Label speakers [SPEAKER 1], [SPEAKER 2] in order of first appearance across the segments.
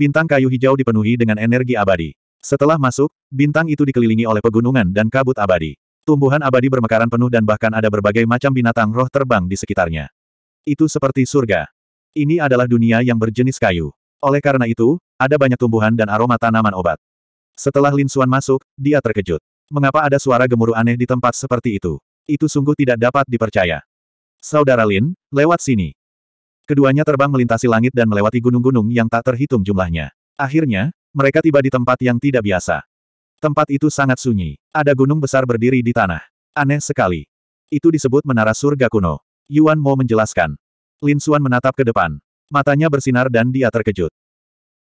[SPEAKER 1] bintang kayu hijau dipenuhi dengan energi abadi. Setelah masuk, bintang itu dikelilingi oleh pegunungan dan kabut abadi. Tumbuhan abadi bermekaran penuh dan bahkan ada berbagai macam binatang roh terbang di sekitarnya. Itu seperti surga. Ini adalah dunia yang berjenis kayu. Oleh karena itu, ada banyak tumbuhan dan aroma tanaman obat. Setelah Lin Suan masuk, dia terkejut. Mengapa ada suara gemuruh aneh di tempat seperti itu? Itu sungguh tidak dapat dipercaya. Saudara Lin, lewat sini. Keduanya terbang melintasi langit dan melewati gunung-gunung yang tak terhitung jumlahnya. Akhirnya, mereka tiba di tempat yang tidak biasa. Tempat itu sangat sunyi. Ada gunung besar berdiri di tanah. Aneh sekali. Itu disebut menara surga kuno. Yuan Mo menjelaskan. Lin Xuan menatap ke depan. Matanya bersinar dan dia terkejut.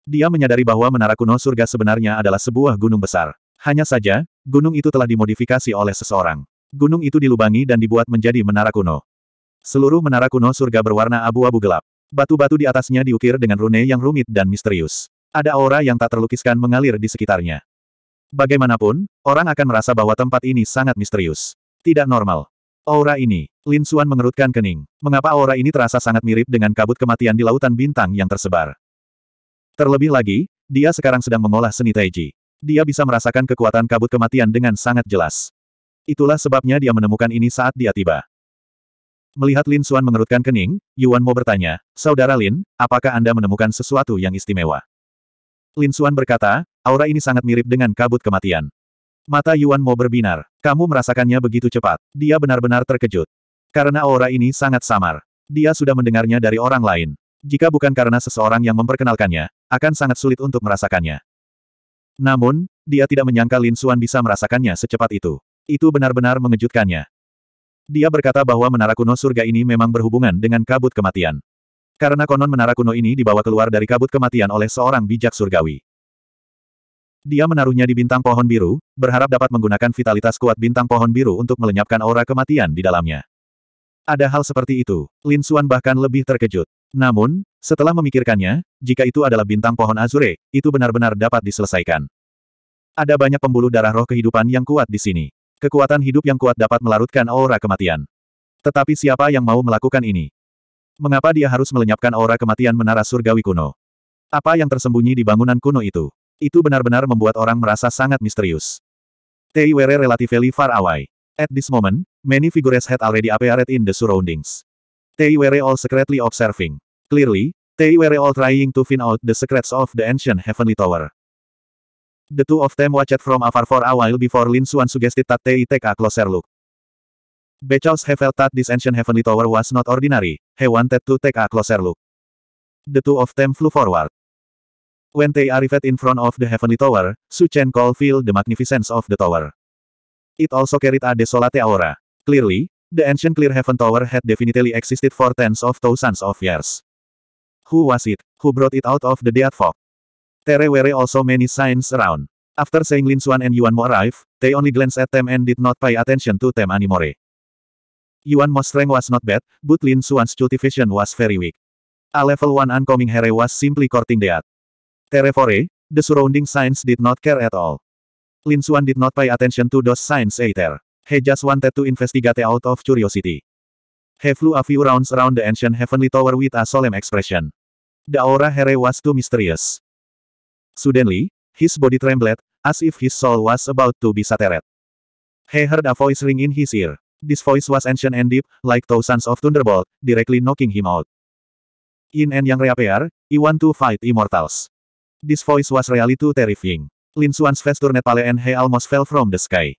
[SPEAKER 1] Dia menyadari bahwa menara kuno surga sebenarnya adalah sebuah gunung besar. Hanya saja, gunung itu telah dimodifikasi oleh seseorang. Gunung itu dilubangi dan dibuat menjadi menara kuno. Seluruh menara kuno surga berwarna abu-abu gelap. Batu-batu di atasnya diukir dengan rune yang rumit dan misterius. Ada aura yang tak terlukiskan mengalir di sekitarnya. Bagaimanapun, orang akan merasa bahwa tempat ini sangat misterius. Tidak normal. Aura ini, Lin Suan mengerutkan kening. Mengapa aura ini terasa sangat mirip dengan kabut kematian di lautan bintang yang tersebar? Terlebih lagi, dia sekarang sedang mengolah seni Taiji. Dia bisa merasakan kekuatan kabut kematian dengan sangat jelas. Itulah sebabnya dia menemukan ini saat dia tiba. Melihat Lin Xuan mengerutkan kening, Yuan Mo bertanya, Saudara Lin, apakah Anda menemukan sesuatu yang istimewa? Lin Xuan berkata, aura ini sangat mirip dengan kabut kematian. Mata Yuan Mo berbinar. Kamu merasakannya begitu cepat. Dia benar-benar terkejut. Karena aura ini sangat samar. Dia sudah mendengarnya dari orang lain. Jika bukan karena seseorang yang memperkenalkannya, akan sangat sulit untuk merasakannya. Namun, dia tidak menyangka Lin Xuan bisa merasakannya secepat itu. Itu benar-benar mengejutkannya. Dia berkata bahwa menara kuno surga ini memang berhubungan dengan kabut kematian. Karena konon menara kuno ini dibawa keluar dari kabut kematian oleh seorang bijak surgawi. Dia menaruhnya di bintang pohon biru, berharap dapat menggunakan vitalitas kuat bintang pohon biru untuk melenyapkan aura kematian di dalamnya. Ada hal seperti itu, Lin Xuan bahkan lebih terkejut. Namun, setelah memikirkannya, jika itu adalah bintang pohon azure, itu benar-benar dapat diselesaikan. Ada banyak pembuluh darah roh kehidupan yang kuat di sini. Kekuatan hidup yang kuat dapat melarutkan aura kematian. Tetapi siapa yang mau melakukan ini? Mengapa dia harus melenyapkan aura kematian menara surgawi kuno? Apa yang tersembunyi di bangunan kuno itu? Itu benar-benar membuat orang merasa sangat misterius. Tei were relatively far away. At this moment, many figures had already appeared in the surroundings. Tei were all secretly observing. Clearly, Tei were all trying to find out the secrets of the ancient heavenly tower. The two of them watched from afar for a while before Lin Xuan suggested that they take a closer look. Bechaus he felt that this ancient heavenly tower was not ordinary, he wanted to take a closer look. The two of them flew forward. When they arrived in front of the heavenly tower, Su Chen could feel the magnificence of the tower. It also carried a desolate aura. Clearly, the ancient clear heaven tower had definitely existed for tens of thousands of years. Who was it? Who brought it out of the dead fog? Tere were also many signs around. After saying Lin Xuan and Yuan Mo arrive, they only glanced at them and did not pay attention to them anymore. Yuan Mo's strength was not bad, but Lin Xuan's cultivation was very weak. A level 1 oncoming here was simply courting death. Terrefore, the surrounding signs did not care at all. Lin Xuan did not pay attention to those signs either. He just wanted to investigate out of curiosity. He flew a few rounds around the ancient heavenly tower with a solemn expression. The aura here was too mysterious. Suddenly, his body trembled, as if his soul was about to be shattered. He heard a voice ring in his ear. This voice was ancient and deep, like thousands of thunderbolt, directly knocking him out. Yin and Yang reappear, I want to fight immortals. This voice was really too terrifying. Lin Xuan's face turned pale and he almost fell from the sky.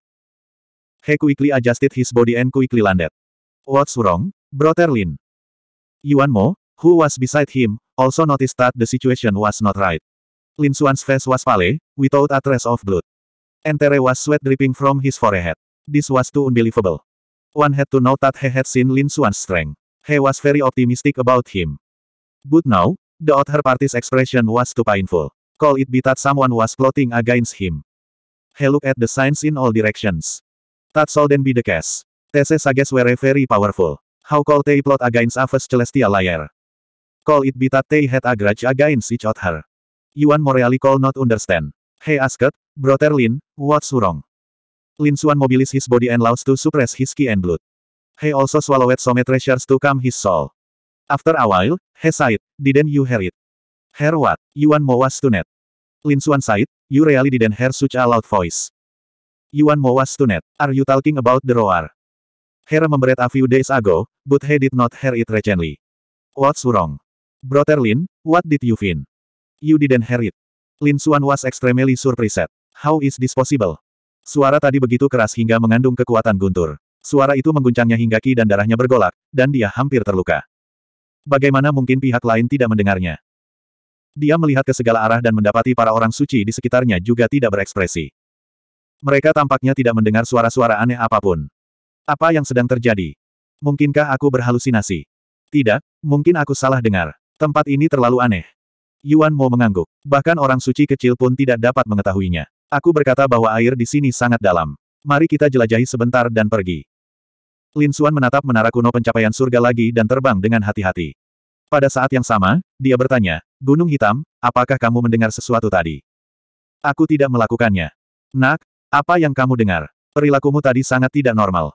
[SPEAKER 1] He quickly adjusted his body and quickly landed. What's wrong, brother Lin? Yuan Mo, who was beside him, also noticed that the situation was not right. Lin Xuan's face was pale, without a trace of blood. And was sweat dripping from his forehead. This was too unbelievable. One had to know that he had seen Lin Xuan's strength. He was very optimistic about him. But now, the other party's expression was too painful. Call it be that someone was plotting against him. He looked at the signs in all directions. That then be the case. Tese sages were very powerful. How could they plot against a celestial liar? Call it be that they had a grudge against each other. Yuan Moreali call not understand. Hey Asket, brother Lin, what's wrong? Lin Xuan mobilis his body and laws to suppress his ki and blood. He also swallowed so many treasures to calm his soul. After a while, he sighed, didn't you hear it? Hear what? Yuan Mo was stunned. Lin Xuan sighed, you really didn't hear such a loud voice. Yuan Mo was stunned. Are you talking about the roar? He remembered a few days ago, but he did not hear it recently. What's wrong? Brother Lin, what did you find? You didn't hear it. Lin Xuan was extremely surprised. How is this possible? Suara tadi begitu keras hingga mengandung kekuatan guntur. Suara itu mengguncangnya hingga ki dan darahnya bergolak, dan dia hampir terluka. Bagaimana mungkin pihak lain tidak mendengarnya? Dia melihat ke segala arah dan mendapati para orang suci di sekitarnya juga tidak berekspresi. Mereka tampaknya tidak mendengar suara-suara aneh apapun. Apa yang sedang terjadi? Mungkinkah aku berhalusinasi? Tidak, mungkin aku salah dengar. Tempat ini terlalu aneh. Yuan Mo mengangguk. Bahkan orang suci kecil pun tidak dapat mengetahuinya. Aku berkata bahwa air di sini sangat dalam. Mari kita jelajahi sebentar dan pergi. Lin Xuan menatap menara kuno pencapaian surga lagi dan terbang dengan hati-hati. Pada saat yang sama, dia bertanya, Gunung Hitam, apakah kamu mendengar sesuatu tadi? Aku tidak melakukannya. Nak, apa yang kamu dengar? Perilakumu tadi sangat tidak normal.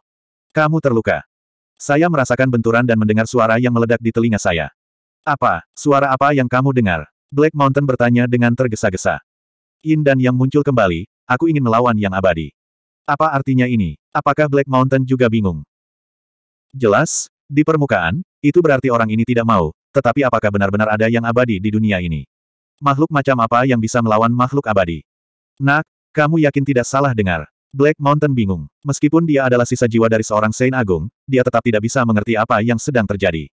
[SPEAKER 1] Kamu terluka. Saya merasakan benturan dan mendengar suara yang meledak di telinga saya. Apa, suara apa yang kamu dengar? Black Mountain bertanya dengan tergesa-gesa. Yin dan Yang muncul kembali, aku ingin melawan Yang abadi. Apa artinya ini? Apakah Black Mountain juga bingung? Jelas, di permukaan, itu berarti orang ini tidak mau, tetapi apakah benar-benar ada yang abadi di dunia ini? Makhluk macam apa yang bisa melawan makhluk abadi? Nak, kamu yakin tidak salah dengar? Black Mountain bingung. Meskipun dia adalah sisa jiwa dari seorang Saint Agung, dia tetap tidak bisa mengerti apa yang sedang terjadi.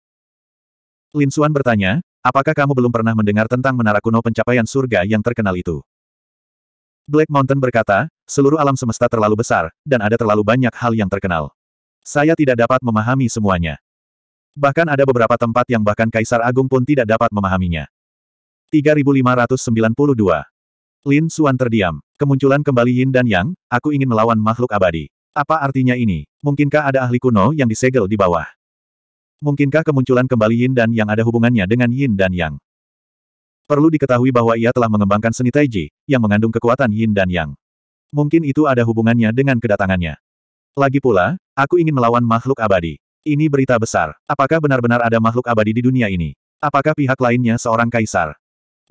[SPEAKER 1] Lin Suan bertanya, Apakah kamu belum pernah mendengar tentang menara kuno pencapaian surga yang terkenal itu? Black Mountain berkata, seluruh alam semesta terlalu besar, dan ada terlalu banyak hal yang terkenal. Saya tidak dapat memahami semuanya. Bahkan ada beberapa tempat yang bahkan Kaisar Agung pun tidak dapat memahaminya. 3592. Lin Suan terdiam. Kemunculan kembali Yin dan Yang, aku ingin melawan makhluk abadi. Apa artinya ini? Mungkinkah ada ahli kuno yang disegel di bawah? Mungkinkah kemunculan kembali Yin dan Yang ada hubungannya dengan Yin dan Yang? Perlu diketahui bahwa ia telah mengembangkan seni Taiji, yang mengandung kekuatan Yin dan Yang. Mungkin itu ada hubungannya dengan kedatangannya. Lagi pula, aku ingin melawan makhluk abadi. Ini berita besar. Apakah benar-benar ada makhluk abadi di dunia ini? Apakah pihak lainnya seorang kaisar?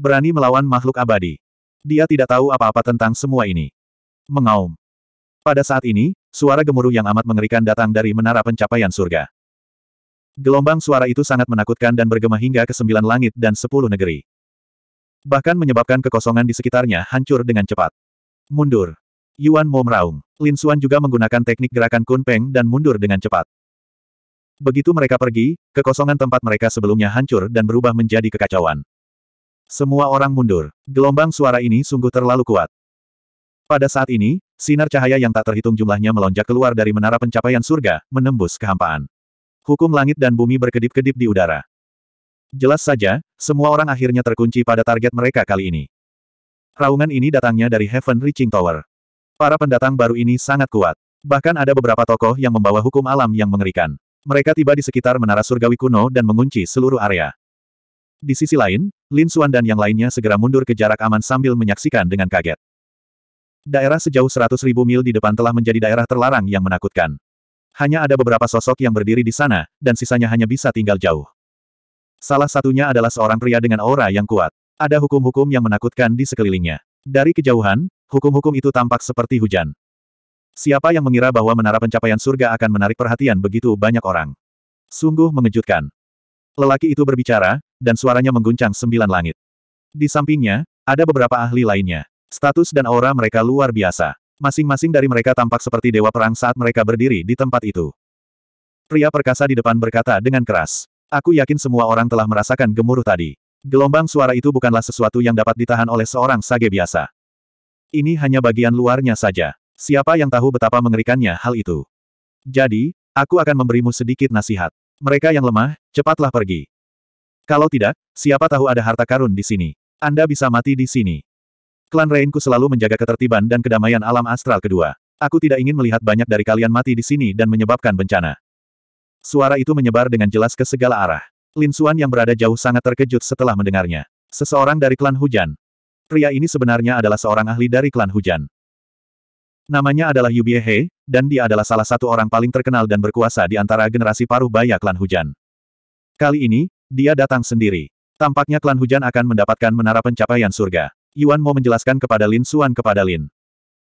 [SPEAKER 1] Berani melawan makhluk abadi. Dia tidak tahu apa-apa tentang semua ini. Mengaum. Pada saat ini, suara gemuruh yang amat mengerikan datang dari menara pencapaian surga. Gelombang suara itu sangat menakutkan dan bergema hingga ke sembilan langit dan sepuluh negeri. Bahkan menyebabkan kekosongan di sekitarnya hancur dengan cepat. Mundur. Yuan Mo meraung. Lin Xuan juga menggunakan teknik gerakan Kun Peng dan mundur dengan cepat. Begitu mereka pergi, kekosongan tempat mereka sebelumnya hancur dan berubah menjadi kekacauan. Semua orang mundur. Gelombang suara ini sungguh terlalu kuat. Pada saat ini, sinar cahaya yang tak terhitung jumlahnya melonjak keluar dari menara pencapaian surga, menembus kehampaan. Hukum langit dan bumi berkedip-kedip di udara. Jelas saja, semua orang akhirnya terkunci pada target mereka kali ini. Raungan ini datangnya dari Heaven Reaching Tower. Para pendatang baru ini sangat kuat. Bahkan ada beberapa tokoh yang membawa hukum alam yang mengerikan. Mereka tiba di sekitar menara surgawi kuno dan mengunci seluruh area. Di sisi lain, Lin Xuan dan yang lainnya segera mundur ke jarak aman sambil menyaksikan dengan kaget. Daerah sejauh 100.000 mil di depan telah menjadi daerah terlarang yang menakutkan. Hanya ada beberapa sosok yang berdiri di sana, dan sisanya hanya bisa tinggal jauh. Salah satunya adalah seorang pria dengan aura yang kuat. Ada hukum-hukum yang menakutkan di sekelilingnya. Dari kejauhan, hukum-hukum itu tampak seperti hujan. Siapa yang mengira bahwa menara pencapaian surga akan menarik perhatian begitu banyak orang? Sungguh mengejutkan. Lelaki itu berbicara, dan suaranya mengguncang sembilan langit. Di sampingnya, ada beberapa ahli lainnya. Status dan aura mereka luar biasa. Masing-masing dari mereka tampak seperti dewa perang saat mereka berdiri di tempat itu. Pria perkasa di depan berkata dengan keras. Aku yakin semua orang telah merasakan gemuruh tadi. Gelombang suara itu bukanlah sesuatu yang dapat ditahan oleh seorang sage biasa. Ini hanya bagian luarnya saja. Siapa yang tahu betapa mengerikannya hal itu? Jadi, aku akan memberimu sedikit nasihat. Mereka yang lemah, cepatlah pergi. Kalau tidak, siapa tahu ada harta karun di sini. Anda bisa mati di sini. Klan Rainku selalu menjaga ketertiban dan kedamaian alam astral kedua. Aku tidak ingin melihat banyak dari kalian mati di sini dan menyebabkan bencana. Suara itu menyebar dengan jelas ke segala arah. Lin Suan yang berada jauh sangat terkejut setelah mendengarnya. Seseorang dari klan hujan. Pria ini sebenarnya adalah seorang ahli dari klan hujan. Namanya adalah Yubie He, dan dia adalah salah satu orang paling terkenal dan berkuasa di antara generasi paruh baya klan hujan. Kali ini, dia datang sendiri. Tampaknya klan hujan akan mendapatkan menara pencapaian surga. Yuan mau menjelaskan kepada Lin Suan kepada Lin.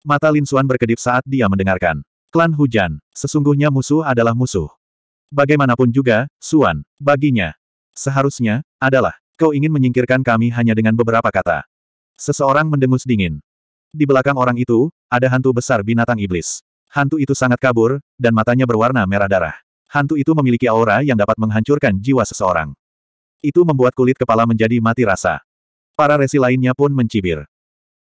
[SPEAKER 1] Mata Lin Suan berkedip saat dia mendengarkan. Klan Hujan, sesungguhnya musuh adalah musuh. Bagaimanapun juga, Suan, baginya. Seharusnya, adalah, kau ingin menyingkirkan kami hanya dengan beberapa kata. Seseorang mendengus dingin. Di belakang orang itu, ada hantu besar binatang iblis. Hantu itu sangat kabur, dan matanya berwarna merah darah. Hantu itu memiliki aura yang dapat menghancurkan jiwa seseorang. Itu membuat kulit kepala menjadi mati rasa. Para resi lainnya pun mencibir.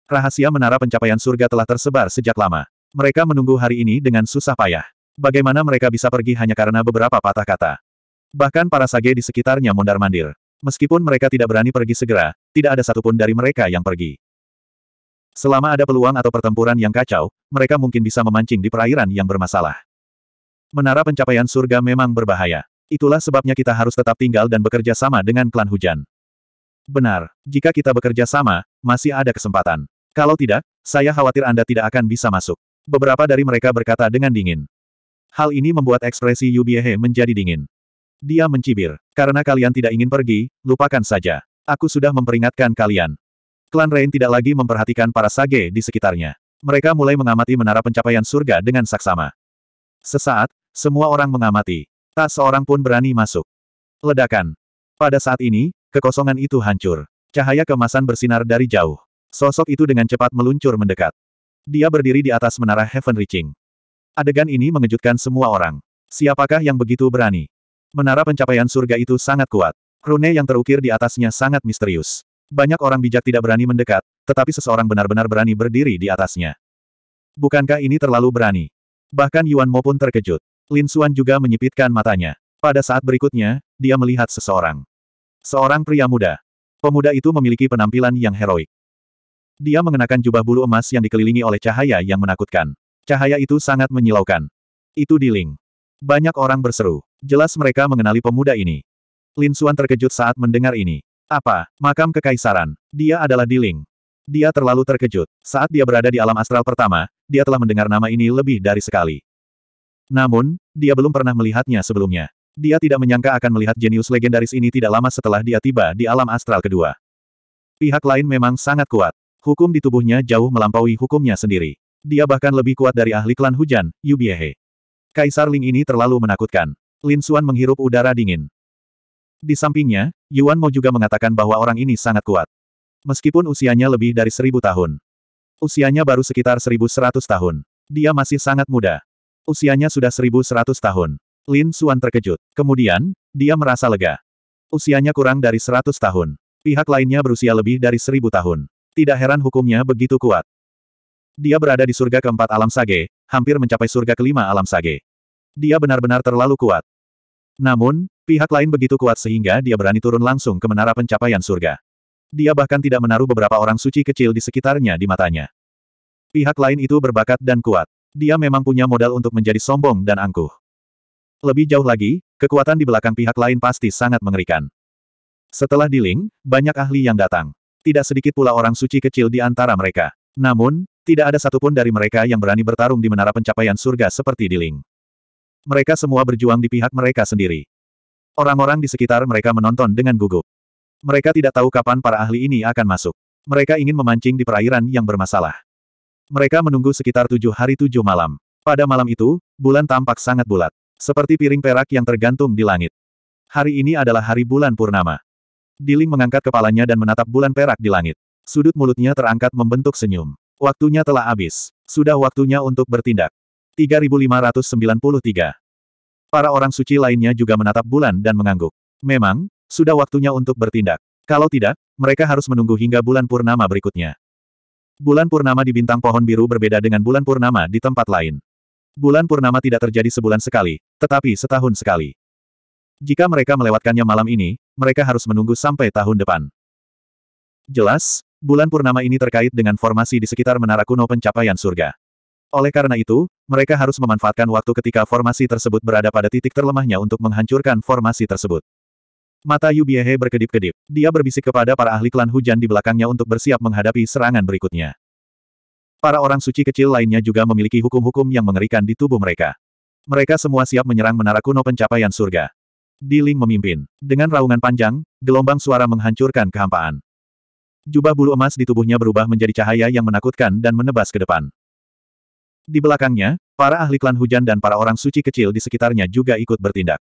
[SPEAKER 1] Rahasia menara pencapaian surga telah tersebar sejak lama. Mereka menunggu hari ini dengan susah payah. Bagaimana mereka bisa pergi hanya karena beberapa patah kata. Bahkan para sage di sekitarnya mondar-mandir. Meskipun mereka tidak berani pergi segera, tidak ada satupun dari mereka yang pergi. Selama ada peluang atau pertempuran yang kacau, mereka mungkin bisa memancing di perairan yang bermasalah. Menara pencapaian surga memang berbahaya. Itulah sebabnya kita harus tetap tinggal dan bekerja sama dengan klan hujan. Benar, jika kita bekerja sama, masih ada kesempatan. Kalau tidak, saya khawatir Anda tidak akan bisa masuk. Beberapa dari mereka berkata dengan dingin. Hal ini membuat ekspresi Yubiehe menjadi dingin. Dia mencibir. Karena kalian tidak ingin pergi, lupakan saja. Aku sudah memperingatkan kalian. Klan Rain tidak lagi memperhatikan para sage di sekitarnya. Mereka mulai mengamati menara pencapaian surga dengan saksama. Sesaat, semua orang mengamati. Tak seorang pun berani masuk. Ledakan. Pada saat ini, Kekosongan itu hancur. Cahaya kemasan bersinar dari jauh. Sosok itu dengan cepat meluncur mendekat. Dia berdiri di atas menara Heaven Reaching. Adegan ini mengejutkan semua orang. Siapakah yang begitu berani? Menara pencapaian surga itu sangat kuat. Rune yang terukir di atasnya sangat misterius. Banyak orang bijak tidak berani mendekat, tetapi seseorang benar-benar berani berdiri di atasnya. Bukankah ini terlalu berani? Bahkan Yuan Mo pun terkejut. Lin Xuan juga menyipitkan matanya. Pada saat berikutnya, dia melihat seseorang. Seorang pria muda. Pemuda itu memiliki penampilan yang heroik. Dia mengenakan jubah bulu emas yang dikelilingi oleh cahaya yang menakutkan. Cahaya itu sangat menyilaukan. Itu Di Diling. Banyak orang berseru. Jelas mereka mengenali pemuda ini. Lin Suan terkejut saat mendengar ini. Apa? Makam kekaisaran. Dia adalah Di Diling. Dia terlalu terkejut. Saat dia berada di alam astral pertama, dia telah mendengar nama ini lebih dari sekali. Namun, dia belum pernah melihatnya sebelumnya. Dia tidak menyangka akan melihat jenius legendaris ini tidak lama setelah dia tiba di alam astral kedua. Pihak lain memang sangat kuat. Hukum di tubuhnya jauh melampaui hukumnya sendiri. Dia bahkan lebih kuat dari ahli klan hujan, Yubiehe. Kaisar Ling ini terlalu menakutkan. Lin Xuan menghirup udara dingin. Di sampingnya, Yuan Mo juga mengatakan bahwa orang ini sangat kuat. Meskipun usianya lebih dari seribu tahun. Usianya baru sekitar seribu seratus tahun. Dia masih sangat muda. Usianya sudah seribu seratus tahun. Lin Suan terkejut. Kemudian, dia merasa lega. Usianya kurang dari 100 tahun. Pihak lainnya berusia lebih dari 1000 tahun. Tidak heran hukumnya begitu kuat. Dia berada di surga keempat alam sage, hampir mencapai surga kelima alam sage. Dia benar-benar terlalu kuat. Namun, pihak lain begitu kuat sehingga dia berani turun langsung ke menara pencapaian surga. Dia bahkan tidak menaruh beberapa orang suci kecil di sekitarnya di matanya. Pihak lain itu berbakat dan kuat. Dia memang punya modal untuk menjadi sombong dan angkuh. Lebih jauh lagi, kekuatan di belakang pihak lain pasti sangat mengerikan. Setelah Di link, banyak ahli yang datang. Tidak sedikit pula orang suci kecil di antara mereka. Namun, tidak ada satupun dari mereka yang berani bertarung di menara pencapaian surga seperti Di link. Mereka semua berjuang di pihak mereka sendiri. Orang-orang di sekitar mereka menonton dengan gugup. Mereka tidak tahu kapan para ahli ini akan masuk. Mereka ingin memancing di perairan yang bermasalah. Mereka menunggu sekitar tujuh hari tujuh malam. Pada malam itu, bulan tampak sangat bulat. Seperti piring perak yang tergantung di langit. Hari ini adalah hari bulan purnama. Diling mengangkat kepalanya dan menatap bulan perak di langit. Sudut mulutnya terangkat membentuk senyum. Waktunya telah habis. Sudah waktunya untuk bertindak. 3593. Para orang suci lainnya juga menatap bulan dan mengangguk. Memang, sudah waktunya untuk bertindak. Kalau tidak, mereka harus menunggu hingga bulan purnama berikutnya. Bulan purnama di bintang pohon biru berbeda dengan bulan purnama di tempat lain. Bulan purnama tidak terjadi sebulan sekali, tetapi setahun sekali. Jika mereka melewatkannya malam ini, mereka harus menunggu sampai tahun depan. Jelas, bulan purnama ini terkait dengan formasi di sekitar menara kuno pencapaian surga. Oleh karena itu, mereka harus memanfaatkan waktu ketika formasi tersebut berada pada titik terlemahnya untuk menghancurkan formasi tersebut. Mata Yubiehe berkedip-kedip. Dia berbisik kepada para ahli klan hujan di belakangnya untuk bersiap menghadapi serangan berikutnya. Para orang suci kecil lainnya juga memiliki hukum-hukum yang mengerikan di tubuh mereka. Mereka semua siap menyerang menara kuno pencapaian surga. Di Ling memimpin. Dengan raungan panjang, gelombang suara menghancurkan kehampaan. Jubah bulu emas di tubuhnya berubah menjadi cahaya yang menakutkan dan menebas ke depan. Di belakangnya, para ahli klan hujan dan para orang suci kecil di sekitarnya juga ikut bertindak.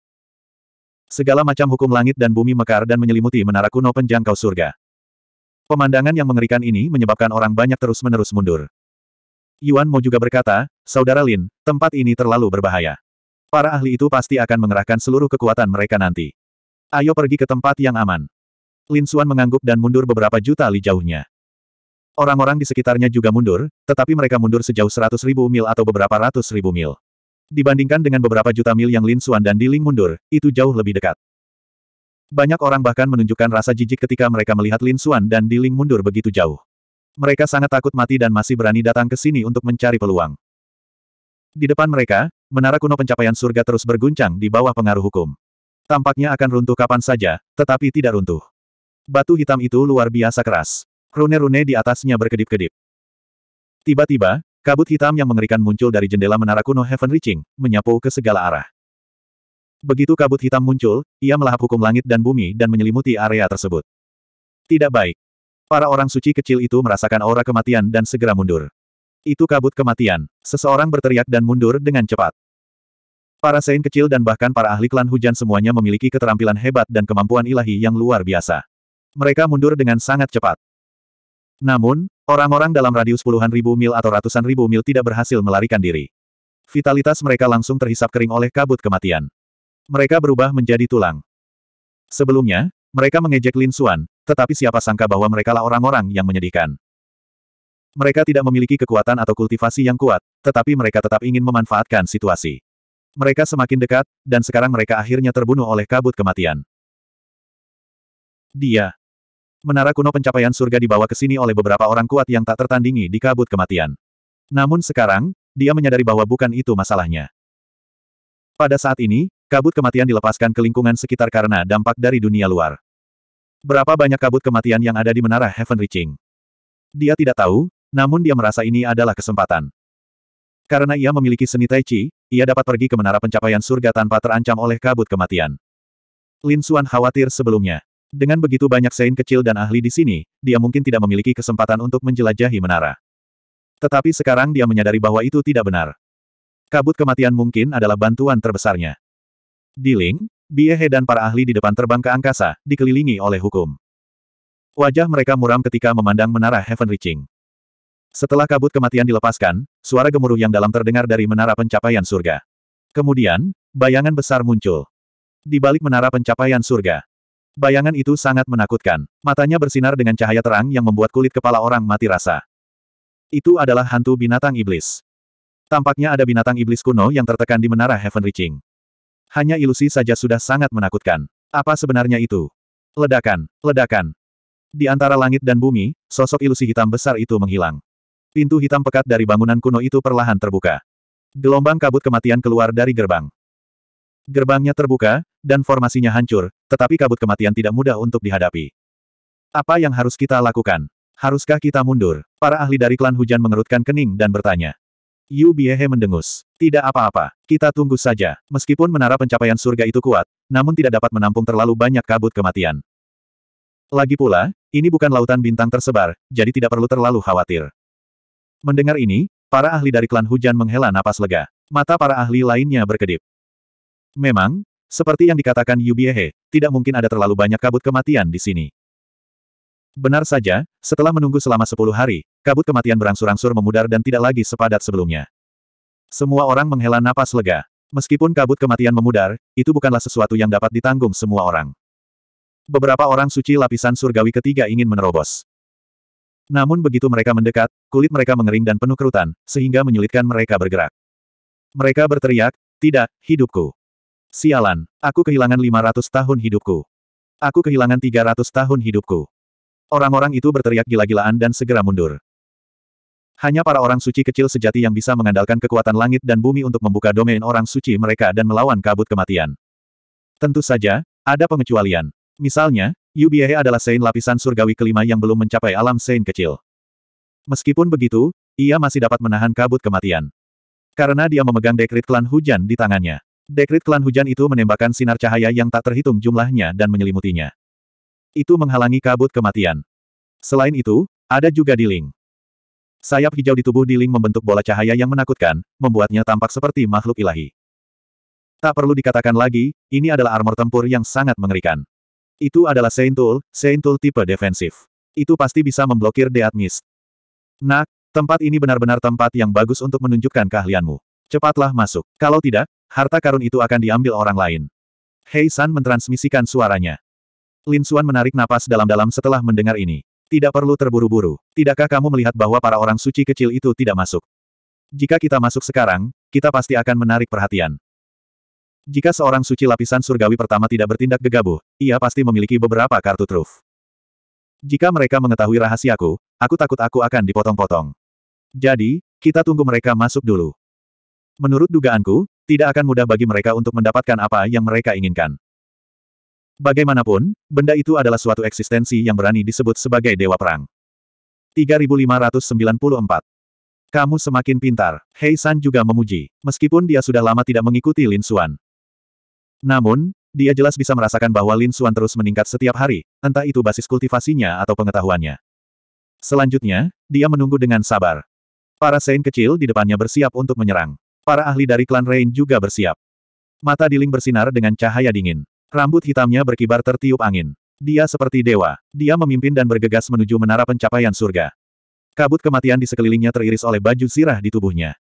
[SPEAKER 1] Segala macam hukum langit dan bumi mekar dan menyelimuti menara kuno penjangkau surga. Pemandangan yang mengerikan ini menyebabkan orang banyak terus-menerus mundur. Yuan Mo juga berkata, Saudara Lin, tempat ini terlalu berbahaya. Para ahli itu pasti akan mengerahkan seluruh kekuatan mereka nanti. Ayo pergi ke tempat yang aman. Lin Xuan mengangguk dan mundur beberapa juta li jauhnya. Orang-orang di sekitarnya juga mundur, tetapi mereka mundur sejauh seratus ribu mil atau beberapa ratus ribu mil. Dibandingkan dengan beberapa juta mil yang Lin Xuan dan Di Ling mundur, itu jauh lebih dekat. Banyak orang bahkan menunjukkan rasa jijik ketika mereka melihat Lin Xuan dan Di Ling mundur begitu jauh. Mereka sangat takut mati dan masih berani datang ke sini untuk mencari peluang. Di depan mereka, menara kuno pencapaian surga terus berguncang di bawah pengaruh hukum. Tampaknya akan runtuh kapan saja, tetapi tidak runtuh. Batu hitam itu luar biasa keras. Rune-rune di atasnya berkedip-kedip. Tiba-tiba, kabut hitam yang mengerikan muncul dari jendela menara kuno Heaven Reaching, menyapu ke segala arah. Begitu kabut hitam muncul, ia melahap hukum langit dan bumi dan menyelimuti area tersebut. Tidak baik. Para orang suci kecil itu merasakan aura kematian dan segera mundur. Itu kabut kematian. Seseorang berteriak dan mundur dengan cepat. Para sain kecil dan bahkan para ahli klan hujan semuanya memiliki keterampilan hebat dan kemampuan ilahi yang luar biasa. Mereka mundur dengan sangat cepat. Namun, orang-orang dalam radius puluhan ribu mil atau ratusan ribu mil tidak berhasil melarikan diri. Vitalitas mereka langsung terhisap kering oleh kabut kematian. Mereka berubah menjadi tulang. Sebelumnya, mereka mengejek Lin Xuan, tetapi siapa sangka bahwa merekalah orang-orang yang menyedihkan. Mereka tidak memiliki kekuatan atau kultivasi yang kuat, tetapi mereka tetap ingin memanfaatkan situasi. Mereka semakin dekat, dan sekarang mereka akhirnya terbunuh oleh kabut kematian. Dia. Menara kuno pencapaian surga dibawa ke sini oleh beberapa orang kuat yang tak tertandingi di kabut kematian. Namun sekarang, dia menyadari bahwa bukan itu masalahnya. Pada saat ini, kabut kematian dilepaskan ke lingkungan sekitar karena dampak dari dunia luar. Berapa banyak kabut kematian yang ada di menara Heaven Reaching? Dia tidak tahu, namun dia merasa ini adalah kesempatan. Karena ia memiliki seni Tai Chi, ia dapat pergi ke menara pencapaian surga tanpa terancam oleh kabut kematian. Lin Xuan khawatir sebelumnya. Dengan begitu banyak sein kecil dan ahli di sini, dia mungkin tidak memiliki kesempatan untuk menjelajahi menara. Tetapi sekarang dia menyadari bahwa itu tidak benar. Kabut kematian mungkin adalah bantuan terbesarnya. Di Diling, Biehe dan para ahli di depan terbang ke angkasa, dikelilingi oleh hukum. Wajah mereka muram ketika memandang menara Heaven Reaching. Setelah kabut kematian dilepaskan, suara gemuruh yang dalam terdengar dari menara pencapaian surga. Kemudian, bayangan besar muncul. Di balik menara pencapaian surga. Bayangan itu sangat menakutkan. Matanya bersinar dengan cahaya terang yang membuat kulit kepala orang mati rasa. Itu adalah hantu binatang iblis. Tampaknya ada binatang iblis kuno yang tertekan di menara Heaven Reaching. Hanya ilusi saja sudah sangat menakutkan. Apa sebenarnya itu? Ledakan, ledakan. Di antara langit dan bumi, sosok ilusi hitam besar itu menghilang. Pintu hitam pekat dari bangunan kuno itu perlahan terbuka. Gelombang kabut kematian keluar dari gerbang. Gerbangnya terbuka, dan formasinya hancur, tetapi kabut kematian tidak mudah untuk dihadapi. Apa yang harus kita lakukan? Haruskah kita mundur? Para ahli dari klan hujan mengerutkan kening dan bertanya. Yu Biehe mendengus. Tidak apa-apa, kita tunggu saja. Meskipun menara pencapaian surga itu kuat, namun tidak dapat menampung terlalu banyak kabut kematian. Lagi pula, ini bukan lautan bintang tersebar, jadi tidak perlu terlalu khawatir. Mendengar ini, para ahli dari klan hujan menghela napas lega. Mata para ahli lainnya berkedip. Memang, seperti yang dikatakan Yubiehe, tidak mungkin ada terlalu banyak kabut kematian di sini. Benar saja, setelah menunggu selama 10 hari, Kabut kematian berangsur-angsur memudar dan tidak lagi sepadat sebelumnya. Semua orang menghela napas lega. Meskipun kabut kematian memudar, itu bukanlah sesuatu yang dapat ditanggung semua orang. Beberapa orang suci lapisan surgawi ketiga ingin menerobos. Namun begitu mereka mendekat, kulit mereka mengering dan penuh kerutan, sehingga menyulitkan mereka bergerak. Mereka berteriak, tidak, hidupku. Sialan, aku kehilangan 500 tahun hidupku. Aku kehilangan 300 tahun hidupku. Orang-orang itu berteriak gila-gilaan dan segera mundur. Hanya para orang suci kecil sejati yang bisa mengandalkan kekuatan langit dan bumi untuk membuka domain orang suci mereka dan melawan kabut kematian. Tentu saja, ada pengecualian. Misalnya, Yubiehe adalah Sein lapisan surgawi kelima yang belum mencapai alam Sein kecil. Meskipun begitu, ia masih dapat menahan kabut kematian. Karena dia memegang dekrit klan hujan di tangannya. Dekrit klan hujan itu menembakkan sinar cahaya yang tak terhitung jumlahnya dan menyelimutinya. Itu menghalangi kabut kematian. Selain itu, ada juga Diling. Sayap hijau di tubuh Diling membentuk bola cahaya yang menakutkan, membuatnya tampak seperti makhluk ilahi. Tak perlu dikatakan lagi, ini adalah armor tempur yang sangat mengerikan. Itu adalah Saint Tool, Saint Tool tipe defensif. Itu pasti bisa memblokir Death Mist. Nak, tempat ini benar-benar tempat yang bagus untuk menunjukkan keahlianmu. Cepatlah masuk. Kalau tidak, harta karun itu akan diambil orang lain. Hei San mentransmisikan suaranya. Lin Xuan menarik napas dalam-dalam setelah mendengar ini. Tidak perlu terburu-buru. Tidakkah kamu melihat bahwa para orang suci kecil itu tidak masuk? Jika kita masuk sekarang, kita pasti akan menarik perhatian. Jika seorang suci lapisan surgawi pertama tidak bertindak gegabah, ia pasti memiliki beberapa kartu truf. Jika mereka mengetahui rahasiaku, aku takut aku akan dipotong-potong. Jadi, kita tunggu mereka masuk dulu. Menurut dugaanku, tidak akan mudah bagi mereka untuk mendapatkan apa yang mereka inginkan. Bagaimanapun, benda itu adalah suatu eksistensi yang berani disebut sebagai Dewa Perang. 3594. Kamu semakin pintar, Hei San juga memuji, meskipun dia sudah lama tidak mengikuti Lin Xuan. Namun, dia jelas bisa merasakan bahwa Lin Xuan terus meningkat setiap hari, entah itu basis kultivasinya atau pengetahuannya. Selanjutnya, dia menunggu dengan sabar. Para Sein kecil di depannya bersiap untuk menyerang. Para ahli dari klan Rain juga bersiap. Mata Diling bersinar dengan cahaya dingin. Rambut hitamnya berkibar tertiup angin. Dia seperti dewa. Dia memimpin dan bergegas menuju menara pencapaian surga. Kabut kematian di sekelilingnya teriris oleh baju sirah di tubuhnya.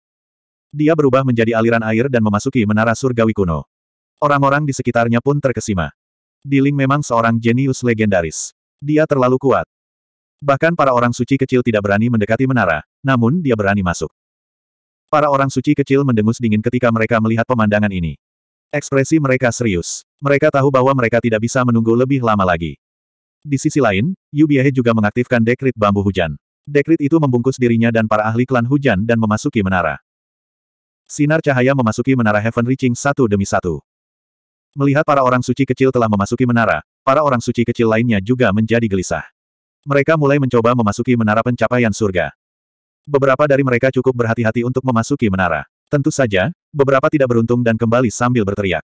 [SPEAKER 1] Dia berubah menjadi aliran air dan memasuki menara surgawi kuno. Orang-orang di sekitarnya pun terkesima. Diling memang seorang jenius legendaris. Dia terlalu kuat. Bahkan para orang suci kecil tidak berani mendekati menara, namun dia berani masuk. Para orang suci kecil mendengus dingin ketika mereka melihat pemandangan ini. Ekspresi mereka serius. Mereka tahu bahwa mereka tidak bisa menunggu lebih lama lagi. Di sisi lain, Biehe juga mengaktifkan dekrit bambu hujan. Dekrit itu membungkus dirinya dan para ahli klan hujan dan memasuki menara. Sinar cahaya memasuki menara Heaven Reaching satu demi satu. Melihat para orang suci kecil telah memasuki menara, para orang suci kecil lainnya juga menjadi gelisah. Mereka mulai mencoba memasuki menara pencapaian surga. Beberapa dari mereka cukup berhati-hati untuk memasuki menara. Tentu saja, beberapa tidak beruntung dan kembali sambil berteriak.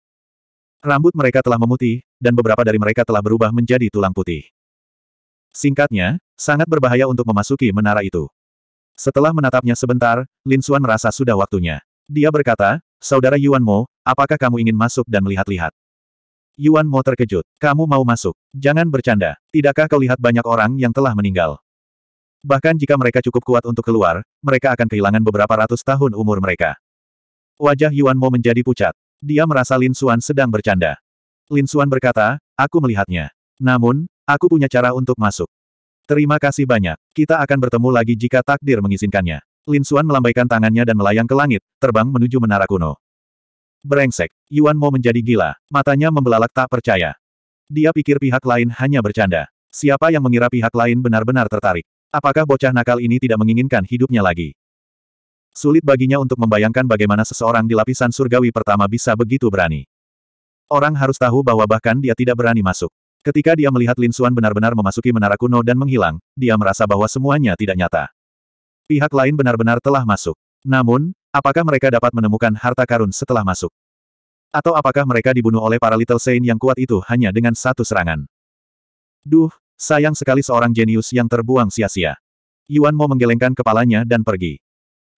[SPEAKER 1] Rambut mereka telah memutih, dan beberapa dari mereka telah berubah menjadi tulang putih. Singkatnya, sangat berbahaya untuk memasuki menara itu. Setelah menatapnya sebentar, Lin Xuan merasa sudah waktunya. Dia berkata, Saudara Yuan Mo, apakah kamu ingin masuk dan melihat-lihat? Yuan Mo terkejut. Kamu mau masuk? Jangan bercanda. Tidakkah kau lihat banyak orang yang telah meninggal? Bahkan jika mereka cukup kuat untuk keluar, mereka akan kehilangan beberapa ratus tahun umur mereka. Wajah Yuan Mo menjadi pucat. Dia merasa Lin Xuan sedang bercanda. Lin Xuan berkata, aku melihatnya. Namun, aku punya cara untuk masuk. Terima kasih banyak. Kita akan bertemu lagi jika takdir mengizinkannya. Lin Xuan melambaikan tangannya dan melayang ke langit, terbang menuju menara kuno. Brengsek, Yuan Mo menjadi gila, matanya membelalak tak percaya. Dia pikir pihak lain hanya bercanda. Siapa yang mengira pihak lain benar-benar tertarik? Apakah bocah nakal ini tidak menginginkan hidupnya lagi? Sulit baginya untuk membayangkan bagaimana seseorang di lapisan surgawi pertama bisa begitu berani. Orang harus tahu bahwa bahkan dia tidak berani masuk. Ketika dia melihat Lin Suan benar-benar memasuki menara kuno dan menghilang, dia merasa bahwa semuanya tidak nyata. Pihak lain benar-benar telah masuk. Namun, apakah mereka dapat menemukan harta karun setelah masuk? Atau apakah mereka dibunuh oleh para Little Saint yang kuat itu hanya dengan satu serangan? Duh, sayang sekali seorang jenius yang terbuang sia-sia. Yuan Mo menggelengkan kepalanya dan pergi.